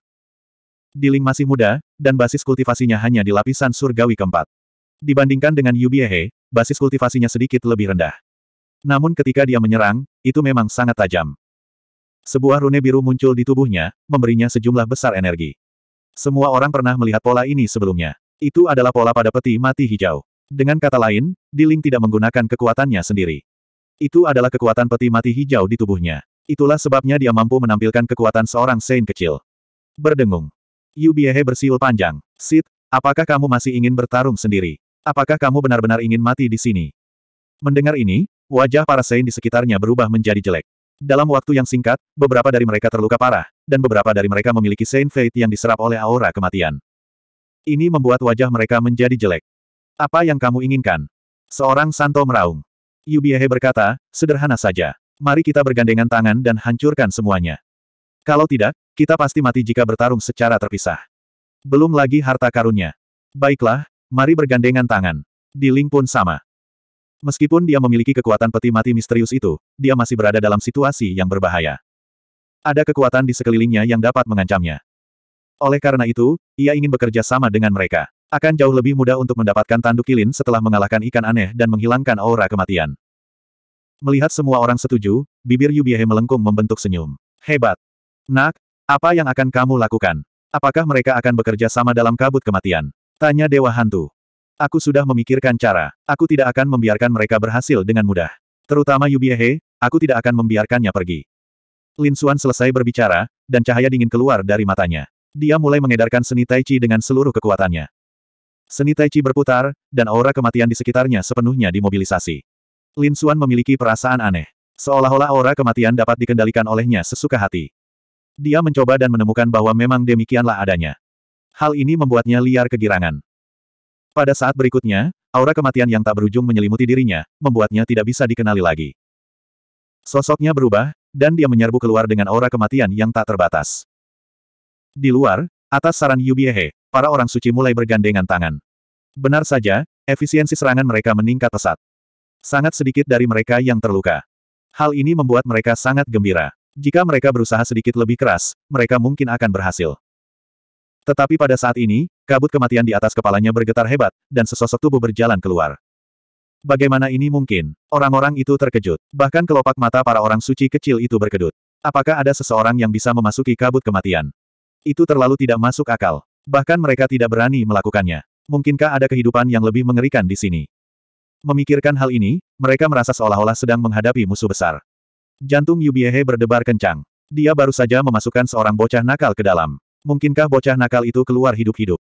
[SPEAKER 1] Diling masih muda, dan basis kultivasinya hanya di lapisan surgawi keempat. Dibandingkan dengan Yubiehe, basis kultivasinya sedikit lebih rendah. Namun ketika dia menyerang, itu memang sangat tajam. Sebuah rune biru muncul di tubuhnya, memberinya sejumlah besar energi. Semua orang pernah melihat pola ini sebelumnya. Itu adalah pola pada peti mati hijau. Dengan kata lain, Diling tidak menggunakan kekuatannya sendiri. Itu adalah kekuatan peti mati hijau di tubuhnya. Itulah sebabnya dia mampu menampilkan kekuatan seorang saint kecil. Berdengung. Yu Biehe bersiul panjang. Sid, apakah kamu masih ingin bertarung sendiri? Apakah kamu benar-benar ingin mati di sini? Mendengar ini, wajah para saint di sekitarnya berubah menjadi jelek. Dalam waktu yang singkat, beberapa dari mereka terluka parah, dan beberapa dari mereka memiliki Saint Fate yang diserap oleh aura kematian. Ini membuat wajah mereka menjadi jelek. Apa yang kamu inginkan? Seorang Santo meraung. Yubiehe berkata, sederhana saja. Mari kita bergandengan tangan dan hancurkan semuanya. Kalau tidak, kita pasti mati jika bertarung secara terpisah. Belum lagi harta karunnya. Baiklah, mari bergandengan tangan. Di Ling pun sama. Meskipun dia memiliki kekuatan peti mati misterius itu, dia masih berada dalam situasi yang berbahaya. Ada kekuatan di sekelilingnya yang dapat mengancamnya. Oleh karena itu, ia ingin bekerja sama dengan mereka. Akan jauh lebih mudah untuk mendapatkan tanduk kilin setelah mengalahkan ikan aneh dan menghilangkan aura kematian. Melihat semua orang setuju, bibir Yubiehe melengkung membentuk senyum. Hebat! Nak, apa yang akan kamu lakukan? Apakah mereka akan bekerja sama dalam kabut kematian? Tanya Dewa Hantu. Aku sudah memikirkan cara. Aku tidak akan membiarkan mereka berhasil dengan mudah. Terutama Yubiehe, aku tidak akan membiarkannya pergi. Lin Xuan selesai berbicara, dan cahaya dingin keluar dari matanya. Dia mulai mengedarkan seni Tai Chi dengan seluruh kekuatannya. Seni Tai Chi berputar, dan aura kematian di sekitarnya sepenuhnya dimobilisasi. Lin Xuan memiliki perasaan aneh. Seolah-olah aura kematian dapat dikendalikan olehnya sesuka hati. Dia mencoba dan menemukan bahwa memang demikianlah adanya. Hal ini membuatnya liar kegirangan. Pada saat berikutnya, aura kematian yang tak berujung menyelimuti dirinya, membuatnya tidak bisa dikenali lagi. Sosoknya berubah, dan dia menyerbu keluar dengan aura kematian yang tak terbatas. Di luar, atas saran Yubiehe, para orang suci mulai bergandengan tangan. Benar saja, efisiensi serangan mereka meningkat pesat. Sangat sedikit dari mereka yang terluka. Hal ini membuat mereka sangat gembira. Jika mereka berusaha sedikit lebih keras, mereka mungkin akan berhasil. Tetapi pada saat ini, kabut kematian di atas kepalanya bergetar hebat, dan sesosok tubuh berjalan keluar. Bagaimana ini mungkin? Orang-orang itu terkejut. Bahkan kelopak mata para orang suci kecil itu berkedut. Apakah ada seseorang yang bisa memasuki kabut kematian? Itu terlalu tidak masuk akal. Bahkan mereka tidak berani melakukannya. Mungkinkah ada kehidupan yang lebih mengerikan di sini? Memikirkan hal ini, mereka merasa seolah-olah sedang menghadapi musuh besar. Jantung Yubiehe berdebar kencang. Dia baru saja memasukkan seorang bocah nakal ke dalam. Mungkinkah bocah nakal itu keluar hidup-hidup?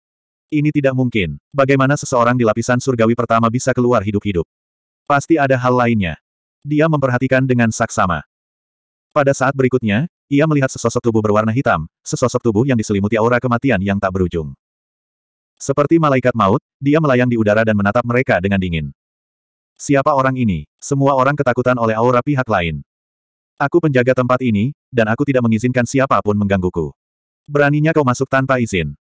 [SPEAKER 1] Ini tidak mungkin. Bagaimana seseorang di lapisan surgawi pertama bisa keluar hidup-hidup? Pasti ada hal lainnya. Dia memperhatikan dengan saksama. Pada saat berikutnya, ia melihat sesosok tubuh berwarna hitam, sesosok tubuh yang diselimuti aura kematian yang tak berujung. Seperti malaikat maut, dia melayang di udara dan menatap mereka dengan dingin. Siapa orang ini? Semua orang ketakutan oleh aura pihak lain. Aku penjaga tempat ini, dan aku tidak mengizinkan siapapun menggangguku. Beraninya kau masuk tanpa izin.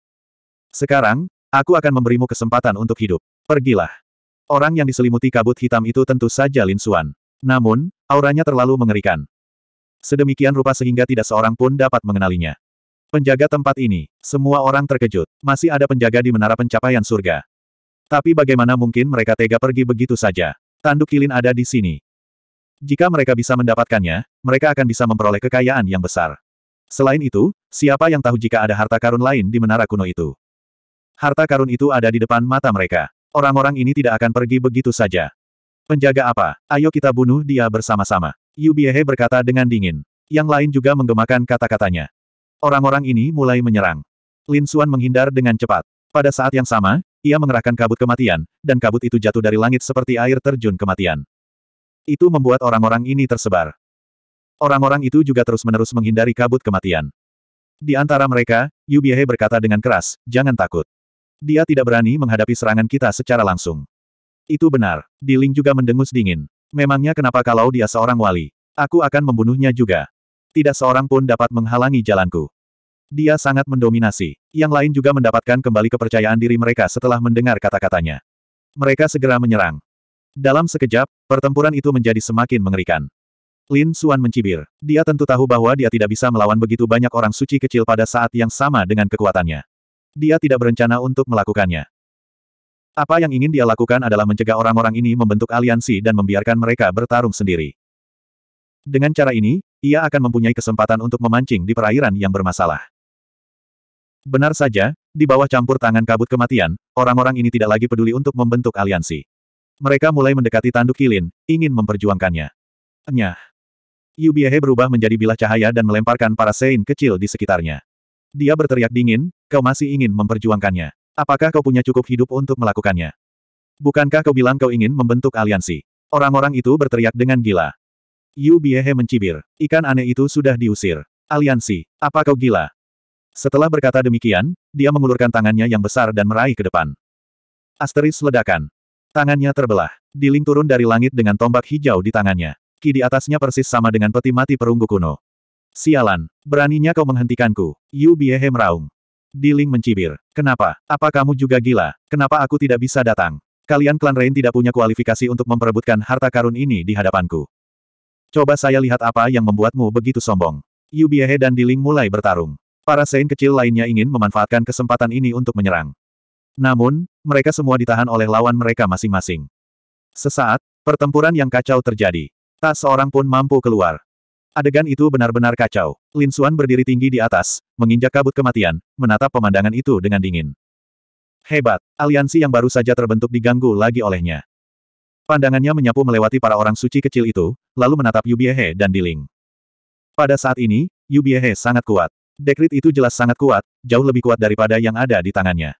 [SPEAKER 1] Sekarang, aku akan memberimu kesempatan untuk hidup. Pergilah. Orang yang diselimuti kabut hitam itu tentu saja Lin Xuan. Namun, auranya terlalu mengerikan. Sedemikian rupa sehingga tidak seorang pun dapat mengenalinya. Penjaga tempat ini, semua orang terkejut. Masih ada penjaga di menara pencapaian surga. Tapi bagaimana mungkin mereka tega pergi begitu saja? Tanduk kilin ada di sini. Jika mereka bisa mendapatkannya, mereka akan bisa memperoleh kekayaan yang besar. Selain itu, siapa yang tahu jika ada harta karun lain di menara kuno itu? Harta karun itu ada di depan mata mereka. Orang-orang ini tidak akan pergi begitu saja. Penjaga apa? Ayo kita bunuh dia bersama-sama. Yubiehe berkata dengan dingin. Yang lain juga menggemakan kata-katanya. Orang-orang ini mulai menyerang. Lin Xuan menghindar dengan cepat. Pada saat yang sama, ia mengerahkan kabut kematian, dan kabut itu jatuh dari langit seperti air terjun kematian. Itu membuat orang-orang ini tersebar. Orang-orang itu juga terus-menerus menghindari kabut kematian. Di antara mereka, Yubiehe berkata dengan keras, jangan takut. Dia tidak berani menghadapi serangan kita secara langsung. Itu benar. Diling juga mendengus dingin. Memangnya kenapa kalau dia seorang wali? Aku akan membunuhnya juga. Tidak seorang pun dapat menghalangi jalanku. Dia sangat mendominasi. Yang lain juga mendapatkan kembali kepercayaan diri mereka setelah mendengar kata-katanya. Mereka segera menyerang. Dalam sekejap, pertempuran itu menjadi semakin mengerikan. Lin Suan mencibir. Dia tentu tahu bahwa dia tidak bisa melawan begitu banyak orang suci kecil pada saat yang sama dengan kekuatannya. Dia tidak berencana untuk melakukannya. Apa yang ingin dia lakukan adalah mencegah orang-orang ini membentuk aliansi dan membiarkan mereka bertarung sendiri. Dengan cara ini, ia akan mempunyai kesempatan untuk memancing di perairan yang bermasalah. Benar saja, di bawah campur tangan kabut kematian, orang-orang ini tidak lagi peduli untuk membentuk aliansi. Mereka mulai mendekati tanduk kilin, ingin memperjuangkannya. Nyah. Yubiehe berubah menjadi bilah cahaya dan melemparkan para sein kecil di sekitarnya. Dia berteriak dingin, kau masih ingin memperjuangkannya. Apakah kau punya cukup hidup untuk melakukannya? Bukankah kau bilang kau ingin membentuk aliansi? Orang-orang itu berteriak dengan gila. Yu Biehe mencibir. Ikan aneh itu sudah diusir. Aliansi, apa kau gila? Setelah berkata demikian, dia mengulurkan tangannya yang besar dan meraih ke depan. Asteris ledakan. Tangannya terbelah. Diling turun dari langit dengan tombak hijau di tangannya. Ki di atasnya persis sama dengan peti mati perunggu kuno. Sialan, beraninya kau menghentikanku. Yu Biehe meraung. Diling mencibir. Kenapa? Apa kamu juga gila? Kenapa aku tidak bisa datang? Kalian klan Rain tidak punya kualifikasi untuk memperebutkan harta karun ini di hadapanku. Coba saya lihat apa yang membuatmu begitu sombong. Yu Biehe dan Diling mulai bertarung. Para Sein kecil lainnya ingin memanfaatkan kesempatan ini untuk menyerang. Namun, mereka semua ditahan oleh lawan mereka masing-masing. Sesaat, pertempuran yang kacau terjadi. Tak seorang pun mampu keluar. Adegan itu benar-benar kacau. Lin Xuan berdiri tinggi di atas, menginjak kabut kematian, menatap pemandangan itu dengan dingin. Hebat, aliansi yang baru saja terbentuk diganggu lagi olehnya. Pandangannya menyapu melewati para orang suci kecil itu, lalu menatap Yubiehe dan Diling. Pada saat ini, Yubiehe sangat kuat. Dekrit itu jelas sangat kuat, jauh lebih kuat daripada yang ada di tangannya.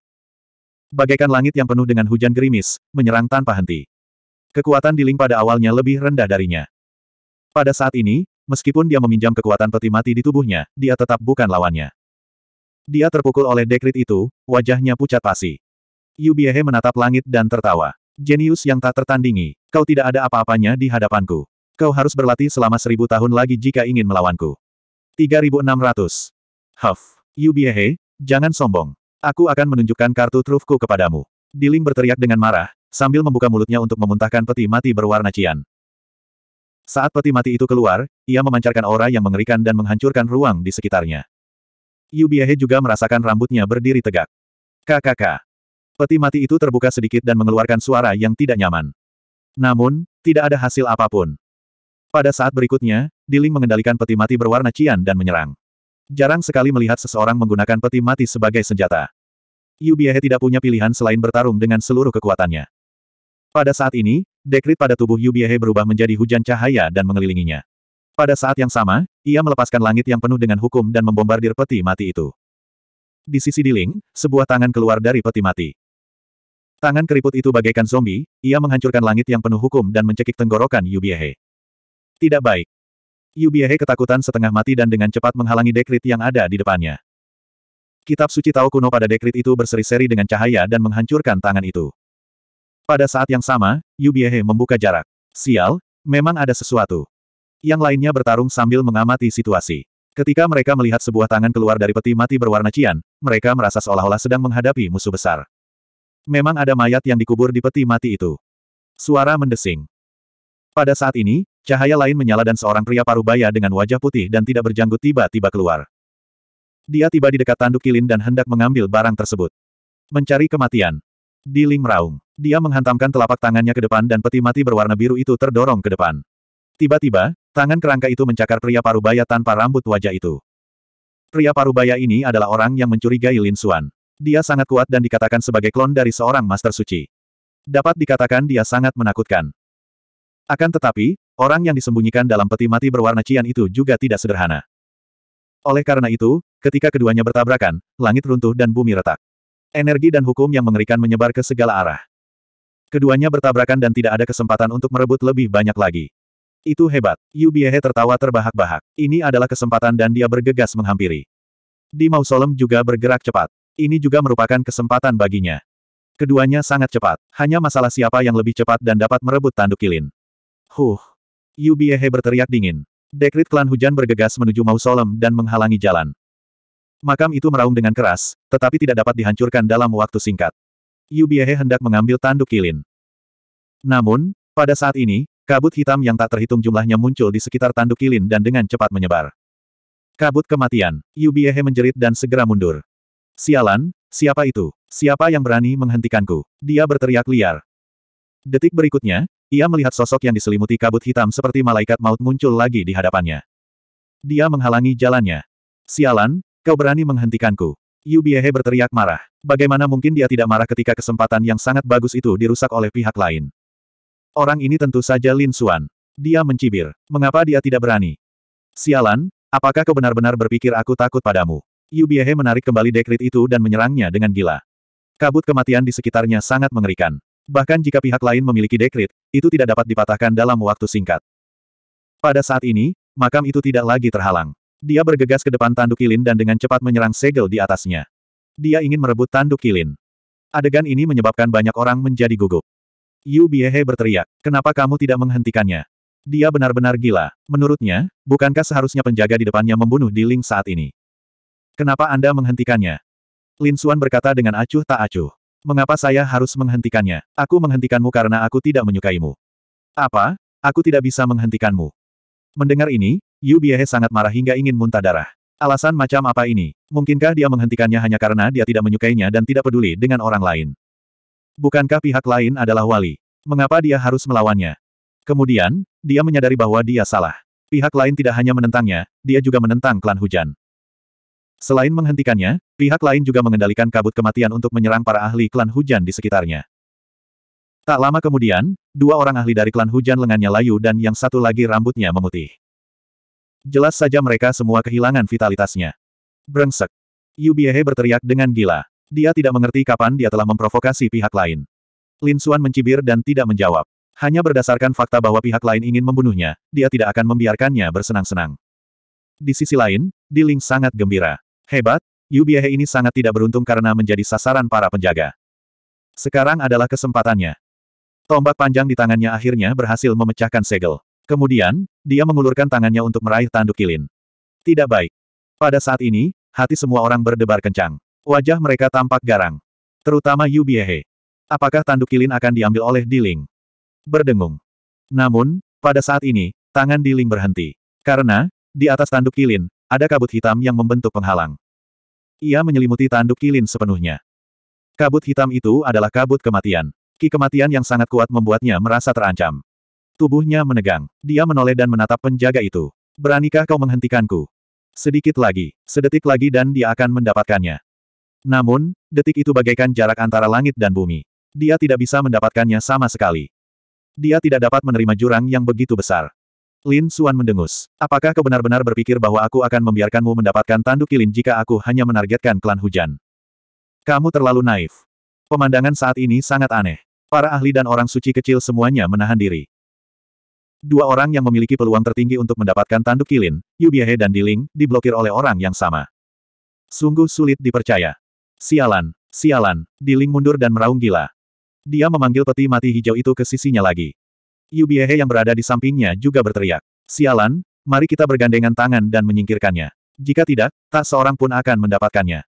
[SPEAKER 1] Bagaikan langit yang penuh dengan hujan gerimis, menyerang tanpa henti. Kekuatan di Ling pada awalnya lebih rendah darinya. Pada saat ini, meskipun dia meminjam kekuatan peti mati di tubuhnya, dia tetap bukan lawannya. Dia terpukul oleh dekrit itu, wajahnya pucat pasi. Biehe menatap langit dan tertawa. Jenius yang tak tertandingi, kau tidak ada apa-apanya di hadapanku. Kau harus berlatih selama seribu tahun lagi jika ingin melawanku. 3600. Huff. Biehe, jangan sombong. Aku akan menunjukkan kartu trufku kepadamu. Diling berteriak dengan marah, sambil membuka mulutnya untuk memuntahkan peti mati berwarna cian. Saat peti mati itu keluar, ia memancarkan aura yang mengerikan dan menghancurkan ruang di sekitarnya. Yubiehe juga merasakan rambutnya berdiri tegak. KKK. Peti mati itu terbuka sedikit dan mengeluarkan suara yang tidak nyaman. Namun, tidak ada hasil apapun. Pada saat berikutnya, Diling mengendalikan peti mati berwarna cian dan menyerang. Jarang sekali melihat seseorang menggunakan peti mati sebagai senjata. Yubiehe tidak punya pilihan selain bertarung dengan seluruh kekuatannya. Pada saat ini, dekrit pada tubuh Yubiehe berubah menjadi hujan cahaya dan mengelilinginya. Pada saat yang sama, ia melepaskan langit yang penuh dengan hukum dan membombardir peti mati itu. Di sisi Diling, sebuah tangan keluar dari peti mati. Tangan keriput itu bagaikan zombie, ia menghancurkan langit yang penuh hukum dan mencekik tenggorokan Yubiehe. Tidak baik. Yubiehe ketakutan setengah mati dan dengan cepat menghalangi dekrit yang ada di depannya. Kitab suci Tao kuno pada dekrit itu berseri-seri dengan cahaya dan menghancurkan tangan itu. Pada saat yang sama, Yubiehe membuka jarak. Sial, memang ada sesuatu. Yang lainnya bertarung sambil mengamati situasi. Ketika mereka melihat sebuah tangan keluar dari peti mati berwarna cian, mereka merasa seolah-olah sedang menghadapi musuh besar. Memang ada mayat yang dikubur di peti mati itu. Suara mendesing. Pada saat ini, cahaya lain menyala dan seorang pria paruh baya dengan wajah putih dan tidak berjanggut tiba-tiba keluar. Dia tiba di dekat tanduk kilin dan hendak mengambil barang tersebut. Mencari kematian. Di Ling meraung, Dia menghantamkan telapak tangannya ke depan dan peti mati berwarna biru itu terdorong ke depan. Tiba-tiba, tangan kerangka itu mencakar pria parubaya tanpa rambut wajah itu. Pria parubaya ini adalah orang yang mencurigai Lin Xuan. Dia sangat kuat dan dikatakan sebagai klon dari seorang master suci. Dapat dikatakan dia sangat menakutkan. Akan tetapi, orang yang disembunyikan dalam peti mati berwarna cian itu juga tidak sederhana. Oleh karena itu, ketika keduanya bertabrakan, langit runtuh dan bumi retak. Energi dan hukum yang mengerikan menyebar ke segala arah. Keduanya bertabrakan dan tidak ada kesempatan untuk merebut lebih banyak lagi. Itu hebat. Yubiehe tertawa terbahak-bahak. Ini adalah kesempatan dan dia bergegas menghampiri. Di mausolem juga bergerak cepat. Ini juga merupakan kesempatan baginya. Keduanya sangat cepat. Hanya masalah siapa yang lebih cepat dan dapat merebut tanduk kilin. Huh. Yubiehe berteriak dingin. Dekrit klan hujan bergegas menuju mausolem dan menghalangi jalan. Makam itu meraung dengan keras, tetapi tidak dapat dihancurkan dalam waktu singkat. Yubiehe hendak mengambil tanduk kilin. Namun, pada saat ini, kabut hitam yang tak terhitung jumlahnya muncul di sekitar tanduk kilin dan dengan cepat menyebar. Kabut kematian, Yubiehe menjerit dan segera mundur. Sialan, siapa itu? Siapa yang berani menghentikanku? Dia berteriak liar. Detik berikutnya, ia melihat sosok yang diselimuti kabut hitam seperti malaikat maut muncul lagi di hadapannya. Dia menghalangi jalannya. Sialan, Kau berani menghentikanku. Yu Biehe berteriak marah. Bagaimana mungkin dia tidak marah ketika kesempatan yang sangat bagus itu dirusak oleh pihak lain? Orang ini tentu saja Lin Xuan. Dia mencibir. Mengapa dia tidak berani? Sialan, apakah kau benar-benar berpikir aku takut padamu? Yu Biehe menarik kembali dekrit itu dan menyerangnya dengan gila. Kabut kematian di sekitarnya sangat mengerikan. Bahkan jika pihak lain memiliki dekrit, itu tidak dapat dipatahkan dalam waktu singkat. Pada saat ini, makam itu tidak lagi terhalang. Dia bergegas ke depan tanduk kilin dan dengan cepat menyerang segel di atasnya. Dia ingin merebut tanduk kilin. Adegan ini menyebabkan banyak orang menjadi gugup. Yu Biehe berteriak, kenapa kamu tidak menghentikannya? Dia benar-benar gila. Menurutnya, bukankah seharusnya penjaga di depannya membunuh Di Ling saat ini? Kenapa Anda menghentikannya? Lin Suan berkata dengan acuh tak acuh. Mengapa saya harus menghentikannya? Aku menghentikanmu karena aku tidak menyukaimu. Apa? Aku tidak bisa menghentikanmu. Mendengar ini, Yu Biehe sangat marah hingga ingin muntah darah. Alasan macam apa ini? Mungkinkah dia menghentikannya hanya karena dia tidak menyukainya dan tidak peduli dengan orang lain? Bukankah pihak lain adalah wali? Mengapa dia harus melawannya? Kemudian, dia menyadari bahwa dia salah. Pihak lain tidak hanya menentangnya, dia juga menentang klan hujan. Selain menghentikannya, pihak lain juga mengendalikan kabut kematian untuk menyerang para ahli klan hujan di sekitarnya. Tak lama kemudian, dua orang ahli dari klan hujan lengannya layu dan yang satu lagi rambutnya memutih jelas saja mereka semua kehilangan vitalitasnya. Brengsek. Yubiehe berteriak dengan gila. Dia tidak mengerti kapan dia telah memprovokasi pihak lain. Lin Xuan mencibir dan tidak menjawab. Hanya berdasarkan fakta bahwa pihak lain ingin membunuhnya, dia tidak akan membiarkannya bersenang-senang. Di sisi lain, Di Ling sangat gembira. Hebat, Yubiehe ini sangat tidak beruntung karena menjadi sasaran para penjaga. Sekarang adalah kesempatannya. Tombak panjang di tangannya akhirnya berhasil memecahkan segel. Kemudian, dia mengulurkan tangannya untuk meraih tanduk kilin. Tidak baik. Pada saat ini, hati semua orang berdebar kencang. Wajah mereka tampak garang. Terutama Yu Biehe. Apakah tanduk kilin akan diambil oleh Di Ling? Berdengung. Namun, pada saat ini, tangan Di Ling berhenti. Karena, di atas tanduk kilin, ada kabut hitam yang membentuk penghalang. Ia menyelimuti tanduk kilin sepenuhnya. Kabut hitam itu adalah kabut kematian. Ki kematian yang sangat kuat membuatnya merasa terancam. Tubuhnya menegang. Dia menoleh dan menatap penjaga itu. Beranikah kau menghentikanku? Sedikit lagi, sedetik lagi dan dia akan mendapatkannya. Namun, detik itu bagaikan jarak antara langit dan bumi. Dia tidak bisa mendapatkannya sama sekali. Dia tidak dapat menerima jurang yang begitu besar. Lin Suan mendengus. Apakah kau benar-benar berpikir bahwa aku akan membiarkanmu mendapatkan tanduk kilin jika aku hanya menargetkan klan hujan? Kamu terlalu naif. Pemandangan saat ini sangat aneh. Para ahli dan orang suci kecil semuanya menahan diri. Dua orang yang memiliki peluang tertinggi untuk mendapatkan tanduk kilin, Yubiahe dan Diling, diblokir oleh orang yang sama. Sungguh sulit dipercaya. Sialan, sialan, Diling mundur dan meraung gila. Dia memanggil peti mati hijau itu ke sisinya lagi. Yubiahe yang berada di sampingnya juga berteriak. Sialan, mari kita bergandengan tangan dan menyingkirkannya. Jika tidak, tak seorang pun akan mendapatkannya.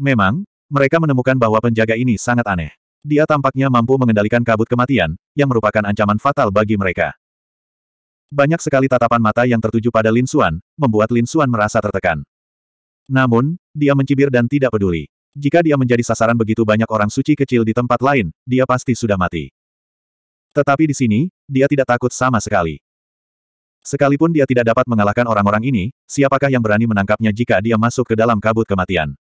[SPEAKER 1] Memang, mereka menemukan bahwa penjaga ini sangat aneh. Dia tampaknya mampu mengendalikan kabut kematian, yang merupakan ancaman fatal bagi mereka. Banyak sekali tatapan mata yang tertuju pada Lin Xuan, membuat Lin Xuan merasa tertekan. Namun, dia mencibir dan tidak peduli. Jika dia menjadi sasaran begitu banyak orang suci kecil di tempat lain, dia pasti sudah mati. Tetapi di sini, dia tidak takut sama sekali. Sekalipun dia tidak dapat mengalahkan orang-orang ini, siapakah yang berani menangkapnya jika dia masuk ke dalam kabut kematian?